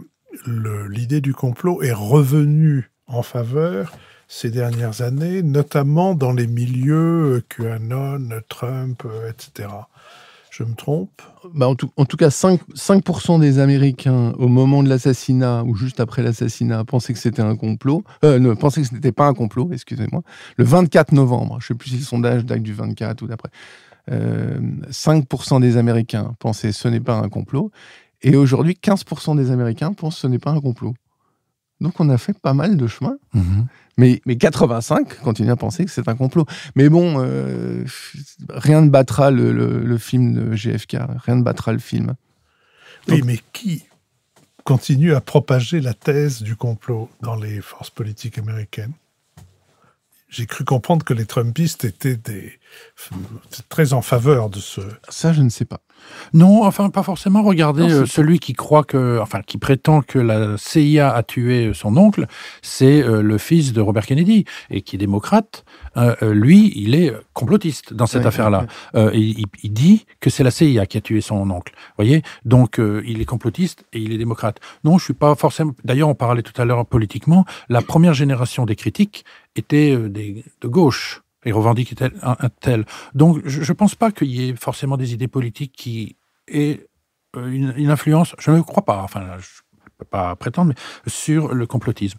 l'idée du complot est revenue en faveur ces dernières années, notamment dans les milieux QAnon, Trump, etc. Je me trompe bah, en, tout, cas, 5%, des Américains, au moment de l'assassinat ou juste après l'assassinat, pensaient que c'était un complot. Euh, pensaient que ce n'était pas un complot, excusez-moi. Le 24 novembre, je ne sais plus si le sondage date du 24 ou d'après. 5% euh, des Américains pensaient que ce n'est pas un complot. Et aujourd'hui, 15% des Américains pensent que ce n'est pas un complot. Donc on a fait pas mal de chemin. Mhm. Mais, mais 85 continue à penser que c'est un complot. Mais bon, euh, rien ne battra le, film de GFK, rien ne battra le film. oui, mais qui continue à propager la thèse du complot dans les forces politiques américaines J'ai cru comprendre que les Trumpistes étaient des, très en faveur de ce. Ça, je ne sais pas. Non, enfin, pas forcément. Regardez euh, celui qui croit que, enfin, qui prétend que la CIA a tué son oncle, c'est euh, le fils de Robert Kennedy et qui est démocrate. Euh, lui, il est complotiste dans cette affaire-là. il, dit que c'est la CIA qui a tué son oncle. Voyez, donc il est complotiste et il est démocrate. Non, je suis pas forcément. D'ailleurs, on parlait tout à l'heure politiquement. La première génération des critiques était des... de gauche et revendique tel, un, tel. Donc je ne pense pas qu'il y ait forcément des idées politiques qui aient euh, une, influence, je ne crois pas, enfin je ne peux pas prétendre, mais sur le complotisme.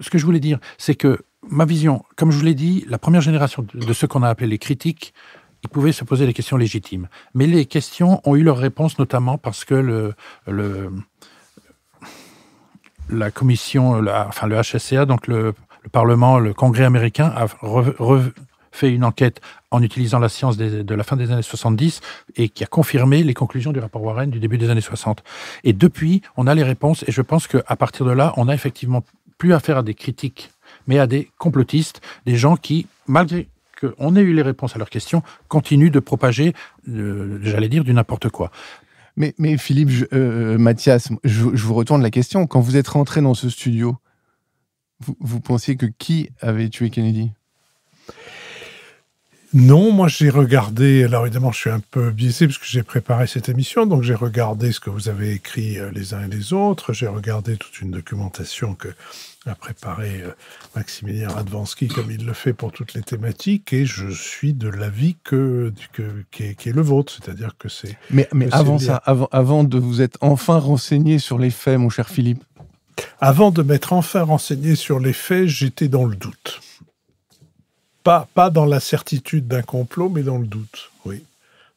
Ce que je voulais dire, c'est que ma vision, comme je vous l'ai dit, la première génération de, ceux ce qu'on a appelé les critiques, ils pouvaient se poser des questions légitimes. Mais les questions ont eu leur réponse notamment parce que le, le la commission, la, enfin le HSCA, donc le le Parlement, le Congrès américain a refait une enquête en utilisant la science de la fin des années 70 et qui a confirmé les conclusions du rapport Warren du début des années 60. Et depuis, on a les réponses et je pense qu'à partir de là, on a effectivement plus affaire à des critiques, mais à des complotistes, des gens qui, malgré qu'on ait eu les réponses à leurs questions, continuent de propager, euh, j'allais dire, du n'importe quoi. Mais, Philippe, euh, Mathias, je, vous retourne la question. Quand vous êtes rentré dans ce studio, vous, pensiez que qui avait tué Kennedy non, moi j'ai regardé, alors évidemment je suis un peu biaisé parce que j'ai préparé cette émission, donc j'ai regardé ce que vous avez écrit euh, les uns et les autres, j'ai regardé toute une documentation que a préparée euh, Maximilien Radvansky comme il le fait pour toutes les thématiques, et je suis de l'avis que, que qui, est, le vôtre, c'est-à-dire que c'est... Mais, mais avant ça, avant, avant de vous être enfin renseigné sur les faits, mon cher Philippe, avant de m'être enfin renseigné sur les faits, j'étais dans le doute. Pas, pas dans la certitude d'un complot, mais dans le doute, oui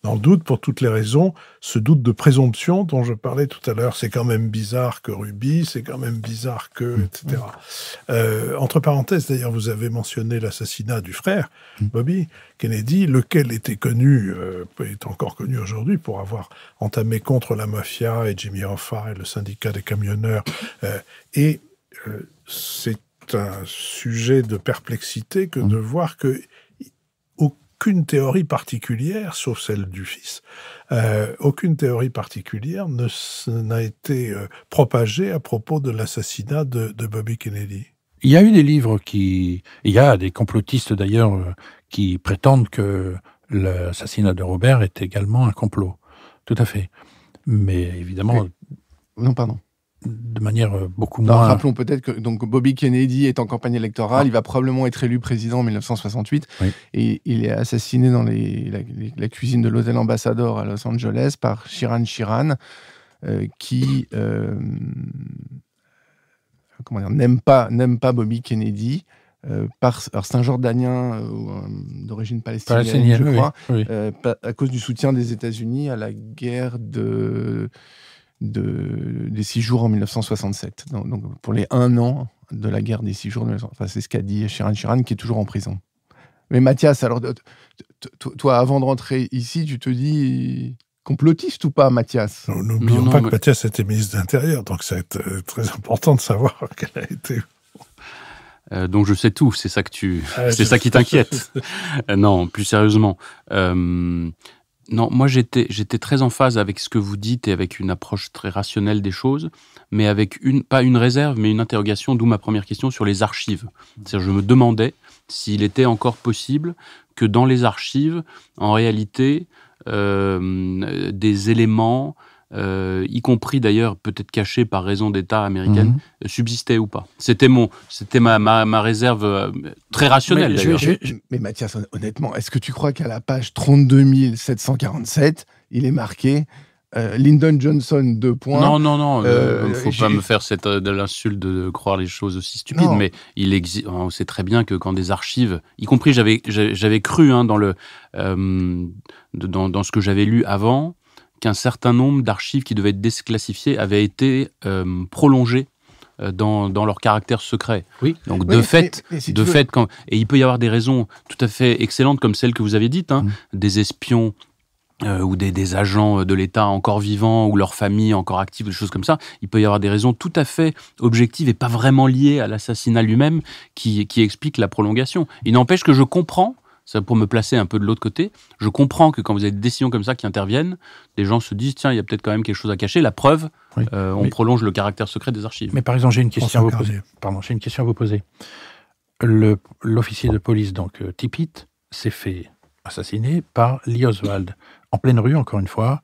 dans doute pour toutes les raisons, ce doute de présomption dont je parlais tout à l'heure, c'est quand même bizarre que Ruby, c'est quand même bizarre que, mm. etc. Euh, entre parenthèses, d'ailleurs, vous avez mentionné l'assassinat du frère, mm. Bobby Kennedy, lequel était connu, euh, est encore connu aujourd'hui pour avoir entamé contre la mafia et Jimmy Hoffa et le syndicat des camionneurs. Euh, et c'est un sujet de perplexité que mm. de voir que aucune théorie particulière, sauf celle du Fils, euh, aucune théorie particulière n'a été euh, propagée à propos de l'assassinat de, Bobby Kennedy. Il y a eu des livres qui... Il y a des complotistes d'ailleurs euh, qui prétendent que l'assassinat de Robert est également un complot. Tout à fait. Mais évidemment... Non, pardon de manière euh, beaucoup bah, Rappelons peut-être que donc Bobby Kennedy est en campagne électorale. Ah. Il va probablement être élu président en 1968 et il est assassiné dans la, cuisine de l'hôtel Ambassador à Los Angeles par Shiran Shiran, euh, qui euh, n'aime pas Bobby Kennedy. par, alors c'est un Jordanien d'origine palestinienne, je crois, à cause du soutien des États-Unis à la guerre de de, des six jours en 1967. Donc, pour les un an de la guerre des six jours, enfin, c'est ce qu'a dit Shiran Shiran qui est toujours en prison. Mais Mathias, alors toi, avant de rentrer ici, tu te dis complotiste ou pas, Mathias N'oublions pas que Mathias était ministre de l'Intérieur, donc c'est euh, très important de savoir (laughs) quelle a été. Euh, donc je sais tout, c'est ça que tu, ah, c'est ça qui t'inquiète. Euh, non, plus sérieusement, non, moi j'étais, très en phase avec ce que vous dites et avec une approche très rationnelle des choses, mais avec une, pas une réserve, mais une interrogation, d'où ma première question sur les archives. cest je me demandais s'il était encore possible que dans les archives, en réalité, euh, des éléments euh, y compris d'ailleurs peut-être caché par raison d'État américaine, mhm. euh, subsistait ou pas. C'était mon, c'était ma, ma, réserve euh, très rationnelle. Mais, mais Mathias, honnêtement, est-ce que tu crois qu'à la page 32 747, il est marqué Lyndon Johnson, deux points. Non, non, non. Il ne faut pas me faire cette, de l'insulte de croire les choses aussi stupides, mais il existe. On sait très bien que quand des archives, y compris j'avais j'avais cru hein, dans le dans, dans, ce que j'avais lu avant, un certain nombre d'archives qui devaient être déclassifiées avaient été euh, prolongées euh, dans, leur caractère secret. Oui. Donc de fait, et, de fait et il peut y avoir des raisons tout à fait excellentes comme celles que vous avez dites, hein, mm. des espions euh, ou des, agents de l'État encore vivants ou leur famille encore actives, des choses comme ça, il peut y avoir des raisons tout à fait objectives et pas vraiment liées à l'assassinat lui-même qui, qui expliquent la prolongation. Il n'empêche que je comprends pour me placer un peu de l'autre côté, je comprends que quand vous avez des décisions comme ça qui interviennent, des gens se disent tiens, il y a peut-être quand même quelque chose à cacher. La preuve, euh, on prolonge le caractère secret des archives. Mais par exemple, j'ai une question, à vous poser. Pardon, j'ai une question à vous poser. L'officier de police, donc euh, Tippit, s'est fait assassiner par Lee Oswald, en pleine rue, encore une fois,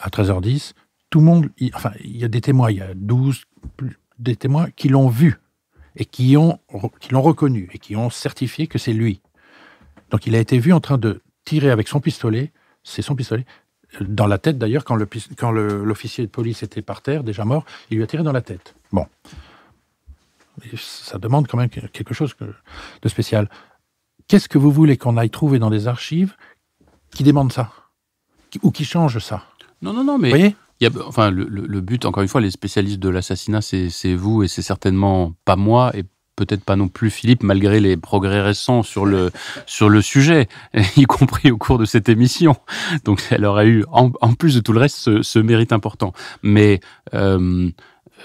à 13h10. Tout le monde, il, enfin, il y a des témoins, il y a 12 des témoins qui l'ont vu et qui l'ont reconnu et qui ont certifié que c'est lui. Donc il a été vu en train de tirer avec son pistolet, c'est son pistolet, dans la tête d'ailleurs, quand l'officier de police était par terre, déjà mort, il lui a tiré dans la tête. Bon. ça demande quand même quelque chose de spécial. Qu'est-ce que vous voulez qu'on aille trouver dans des archives qui demandent ça Ou qui change ça Non, non, non, mais. Vous voyez enfin, le, but, encore une fois, les spécialistes de l'assassinat, c'est vous et c'est certainement pas moi et peut-être pas non plus Philippe, malgré les progrès récents sur le, sur le sujet, (laughs) y compris au cours de cette émission. Donc elle aurait eu, en, plus de tout le reste, ce, mérite important. Mais euh,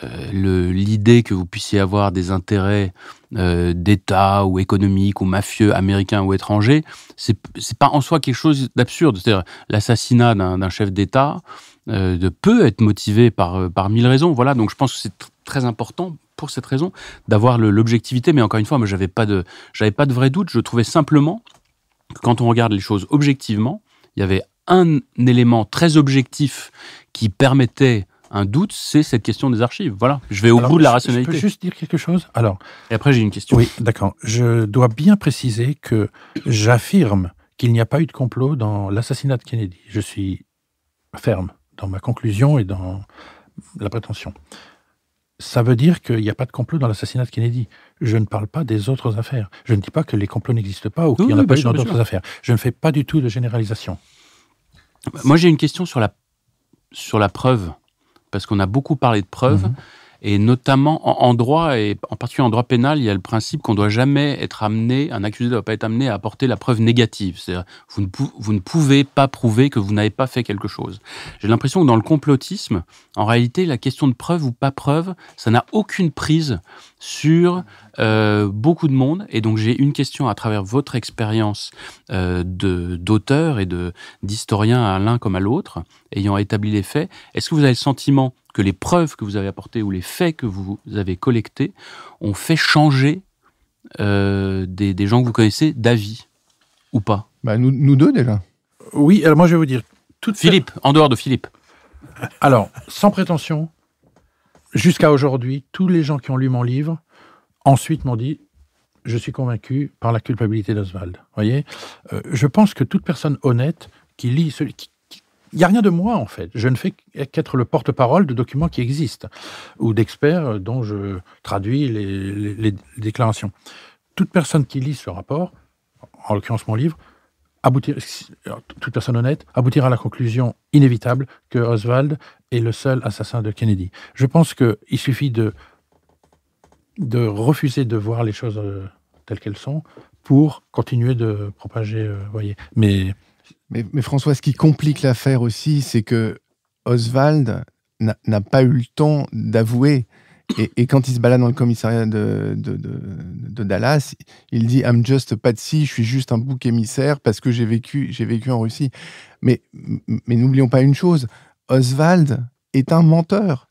euh, l'idée que vous puissiez avoir des intérêts euh, d'État ou économiques ou mafieux américains ou étrangers, c'est pas en soi quelque chose d'absurde. C'est-à-dire l'assassinat d'un chef d'État peut être motivé par, par mille raisons. Voilà, donc je pense que c'est très important pour cette raison, d'avoir l'objectivité. Mais encore une fois, moi, j'avais pas de, j'avais pas de vrai doute. Je trouvais simplement que quand on regarde les choses objectivement, il y avait un élément très objectif qui permettait un doute, c'est cette question des archives. Voilà, je vais au bout de la rationalité. Je peux juste dire quelque chose Alors. Et après, j'ai une question. Oui, d'accord. Je dois bien préciser que j'affirme qu'il n'y a pas eu de complot dans l'assassinat de Kennedy. Je suis ferme dans ma conclusion et dans la prétention ça veut dire qu'il n'y a pas de complot dans l'assassinat de Kennedy. Je ne parle pas des autres affaires. Je ne dis pas que les complots n'existent pas ou qu'il n'y en a pas dans bah d'autres affaires. Je ne fais pas du tout de généralisation. Moi, j'ai une question sur la, sur la preuve, parce qu'on a beaucoup parlé de preuves. Mm-hmm. Et notamment en, droit, et en particulier en droit pénal, il y a le principe qu'on ne doit jamais être amené, un accusé ne doit pas être amené à apporter la preuve négative. C'est-à-dire, vous, ne, pouvez pas prouver que vous n'avez pas fait quelque chose. J'ai l'impression que dans le complotisme, en réalité, la question de preuve ou pas preuve, ça n'a aucune prise sur euh, beaucoup de monde. Et donc, j'ai une question à travers votre expérience euh, d'auteur et d'historien à l'un comme à l'autre, ayant établi les faits. Est-ce que vous avez le sentiment que les preuves que vous avez apportées ou les faits que vous avez collectés ont fait changer euh, des, gens que vous connaissez d'avis ou pas bah, nous, deux déjà. Oui, alors moi je vais vous dire. Toute Philippe, en dehors de Philippe. Alors, sans prétention, jusqu'à aujourd'hui, tous les gens qui ont lu mon livre, ensuite m'ont dit Je suis convaincu par la culpabilité d'Oswald. voyez euh, Je pense que toute personne honnête qui lit, ce, il n'y a rien de moi, en fait. Je ne fais qu'être le porte-parole de documents qui existent ou d'experts dont je traduis les, déclarations. Toute personne qui lit ce rapport, en l'occurrence mon livre, aboutir, toute personne honnête, aboutira à la conclusion inévitable que Oswald est le seul assassin de Kennedy. Je pense qu'il suffit de, de refuser de voir les choses euh, telles qu'elles sont pour continuer de propager, euh, voyez. Mais mais, François, ce qui complique l'affaire aussi, c'est que Oswald n'a pas eu le temps d'avouer. Et, quand il se balade dans le commissariat de, de, Dallas, il dit I'm just Patsy, je suis juste un bouc émissaire parce que j'ai vécu, vécu en Russie. Mais, mais n'oublions pas une chose Oswald est un menteur.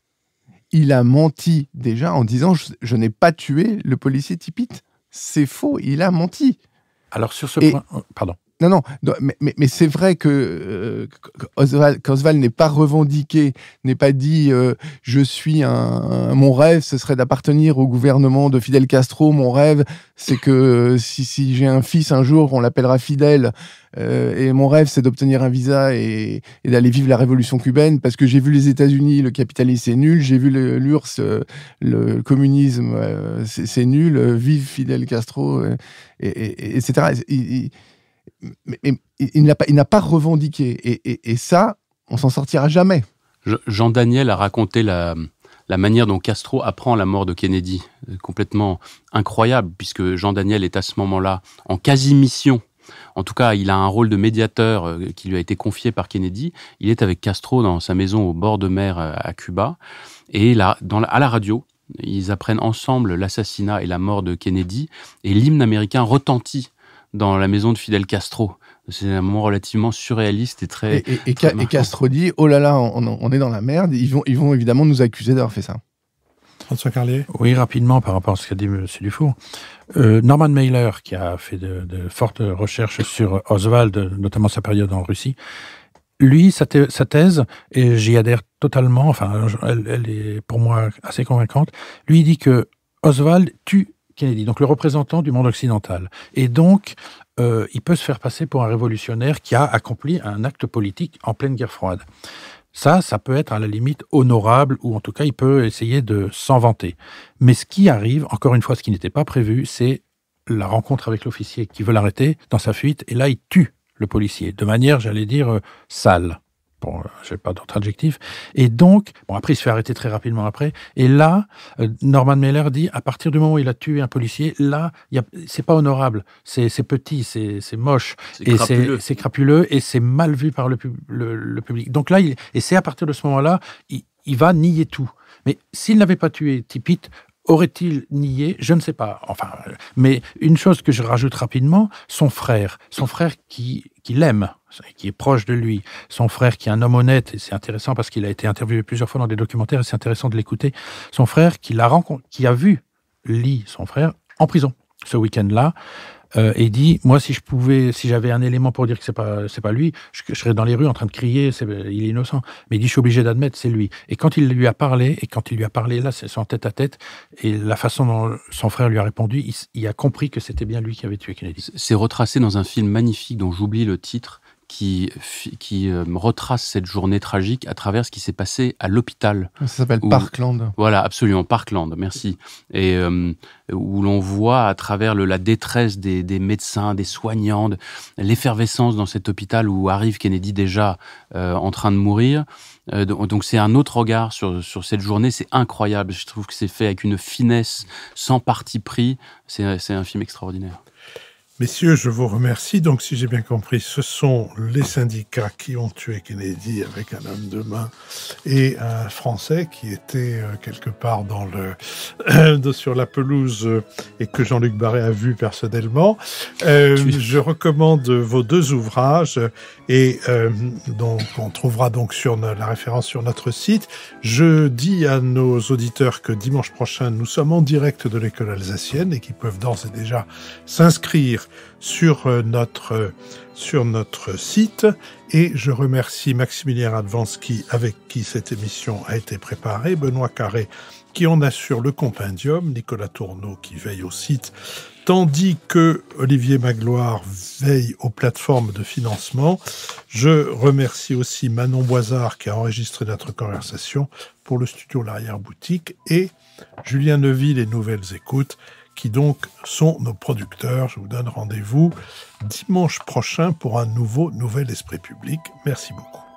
Il a menti déjà en disant Je, n'ai pas tué le policier Tipit. C'est faux, il a menti. Alors sur ce point, euh, pardon. Non, non, mais, mais, mais c'est vrai que euh, qu'Oswald n'est pas revendiqué, n'est pas dit euh, je suis un, Mon rêve, ce serait d'appartenir au gouvernement de Fidel Castro. Mon rêve, c'est que euh, si, si j'ai un fils un jour, on l'appellera Fidel. Euh, et mon rêve, c'est d'obtenir un visa et, d'aller vivre la révolution cubaine parce que j'ai vu les États-Unis, le capitalisme, c'est nul. J'ai vu l'URSS, le, le, communisme, c'est nul. Vive Fidel Castro, et, et, etc mais, il n'a pas, revendiqué. Et, ça, on s'en sortira jamais. Jean Daniel a raconté la, manière dont Castro apprend la mort de Kennedy, complètement incroyable, puisque Jean Daniel est à ce moment-là en quasi-mission. En tout cas, il a un rôle de médiateur euh, qui lui a été confié par Kennedy. Il est avec Castro dans sa maison au bord de mer euh, à Cuba. Et là, à la radio, ils apprennent ensemble l'assassinat et la mort de Kennedy. Et l'hymne américain retentit dans la maison de Fidel Castro. C'est un moment relativement surréaliste et très. Et, et, Castro dit Oh là là, on, est dans la merde. Ils vont, ils vont évidemment nous accuser d'avoir fait ça. François Carlier Oui, rapidement, par rapport à ce qu'a dit M. Dufour. Euh, Norman Mailer, qui a fait de, fortes recherches sur Oswald, notamment sa période en Russie, lui, sa, thèse, et j'y adhère totalement, enfin, elle, est pour moi assez convaincante, lui dit que Oswald tue Kennedy, donc le représentant du monde occidental. Et donc, euh, il peut se faire passer pour un révolutionnaire qui a accompli un acte politique en pleine guerre froide. Ça, ça peut être à la limite honorable, ou en tout cas, il peut essayer de s'en vanter. Mais ce qui arrive, encore une fois, ce qui n'était pas prévu, c'est la rencontre avec l'officier qui veut l'arrêter dans sa fuite, et là, il tue le policier, de manière, j'allais dire, euh, sale. Bon, euh, j'ai pas d'autre adjectif. Et donc, bon, après, il se fait arrêter très rapidement après. Et là, euh, Norman Mailer dit, à partir du moment où il a tué un policier, là, c'est pas honorable. C'est petit, c'est moche. Et c'est crapuleux et c'est mal vu par le, le, public. Donc là, il, et c'est à partir de ce moment-là, il, il va nier tout. Mais s'il n'avait pas tué Tippit, Aurait-il nié Je ne sais pas. Enfin, mais une chose que je rajoute rapidement, son frère, son frère qui, qui l'aime, qui est proche de lui, son frère qui est un homme honnête, et c'est intéressant parce qu'il a été interviewé plusieurs fois dans des documentaires, et c'est intéressant de l'écouter, son frère qui, la qui a vu Lee, son frère, en prison ce week-end-là, euh, et dit Moi, si je pouvais, si j'avais un élément pour dire que c'est pas, c'est pas lui, je, serais dans les rues en train de crier c'est, Il est innocent. Mais il dit Je suis obligé d'admettre, c'est lui. Et quand il lui a parlé, et quand il lui a parlé là, c'est son tête à tête, et la façon dont son frère lui a répondu, il a compris que c'était bien lui qui avait tué Kennedy. C'est retracé dans un film magnifique dont j'oublie le titre, qui, qui euh, retrace cette journée tragique à travers ce qui s'est passé à l'hôpital. Ça s'appelle Parkland. Voilà, absolument, Parkland, merci. Et euh, où l'on voit à travers le, la détresse des, médecins, des soignants, l'effervescence dans cet hôpital où arrive Kennedy déjà euh, en train de mourir. donc c'est un autre regard sur, cette journée, c'est incroyable. Je trouve que c'est fait avec une finesse, sans parti pris. c'est un film extraordinaire. Messieurs, je vous remercie. Donc, si j'ai bien compris, ce sont les syndicats qui ont tué Kennedy avec un homme de main et un Français qui était euh, quelque part dans le, (coughs) sur la pelouse euh, et que Jean-Luc Barret a vu personnellement. Euh, je recommande vos deux ouvrages et donc on trouvera donc sur la référence sur notre site. Je dis à nos auditeurs que dimanche prochain, nous sommes en direct de l'école alsacienne et qu'ils peuvent d'ores et déjà s'inscrire sur euh, notre, euh, sur notre site. Et je remercie Maximilien Advansky, avec qui cette émission a été préparée, Benoît Carré, qui en assure le compendium, Nicolas Tourneau, qui veille au site, tandis que Olivier Magloire veille aux plateformes de financement. Je remercie aussi Manon Boisard qui a enregistré notre conversation pour le studio L'arrière-boutique et Julien Neuville les Nouvelles Écoutes qui donc sont nos producteurs. Je vous donne rendez-vous dimanche prochain pour un nouveau Nouvel Esprit Public. Merci beaucoup.